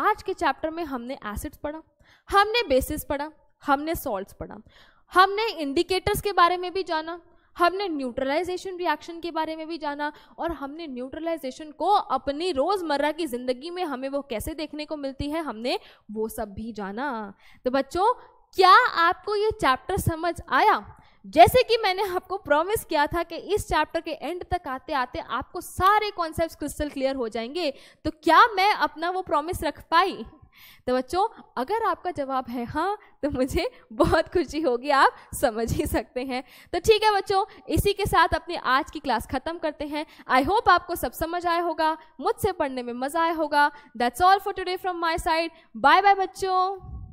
आज के चैप्टर में हमने एसिड्स पढ़ा हमने बेसिस पढ़ा हमने सॉल्ट्स पढ़ा हमने इंडिकेटर्स के बारे में भी जाना हमने न्यूट्रलाइजेशन रिएक्शन के बारे में भी जाना और हमने न्यूट्रलाइजेशन को अपनी रोज़मर्रा की ज़िंदगी में हमें वो कैसे देखने को मिलती है हमने वो सब भी जाना तो बच्चों क्या आपको ये चैप्टर समझ आया जैसे कि मैंने आपको प्रॉमिस किया था कि इस चैप्टर के एंड तक आते आते आपको सारे कॉन्सेप्ट्स क्रिस्टल क्लियर हो जाएंगे तो क्या मैं अपना वो प्रॉमिस रख पाई तो बच्चों अगर आपका जवाब है हाँ तो मुझे बहुत खुशी होगी आप समझ ही सकते हैं तो ठीक है बच्चों इसी के साथ अपनी आज की क्लास खत्म करते हैं आई होप आपको सब समझ आया होगा मुझसे पढ़ने में मजा आया होगा that's all for today from my side bye bye बच्चों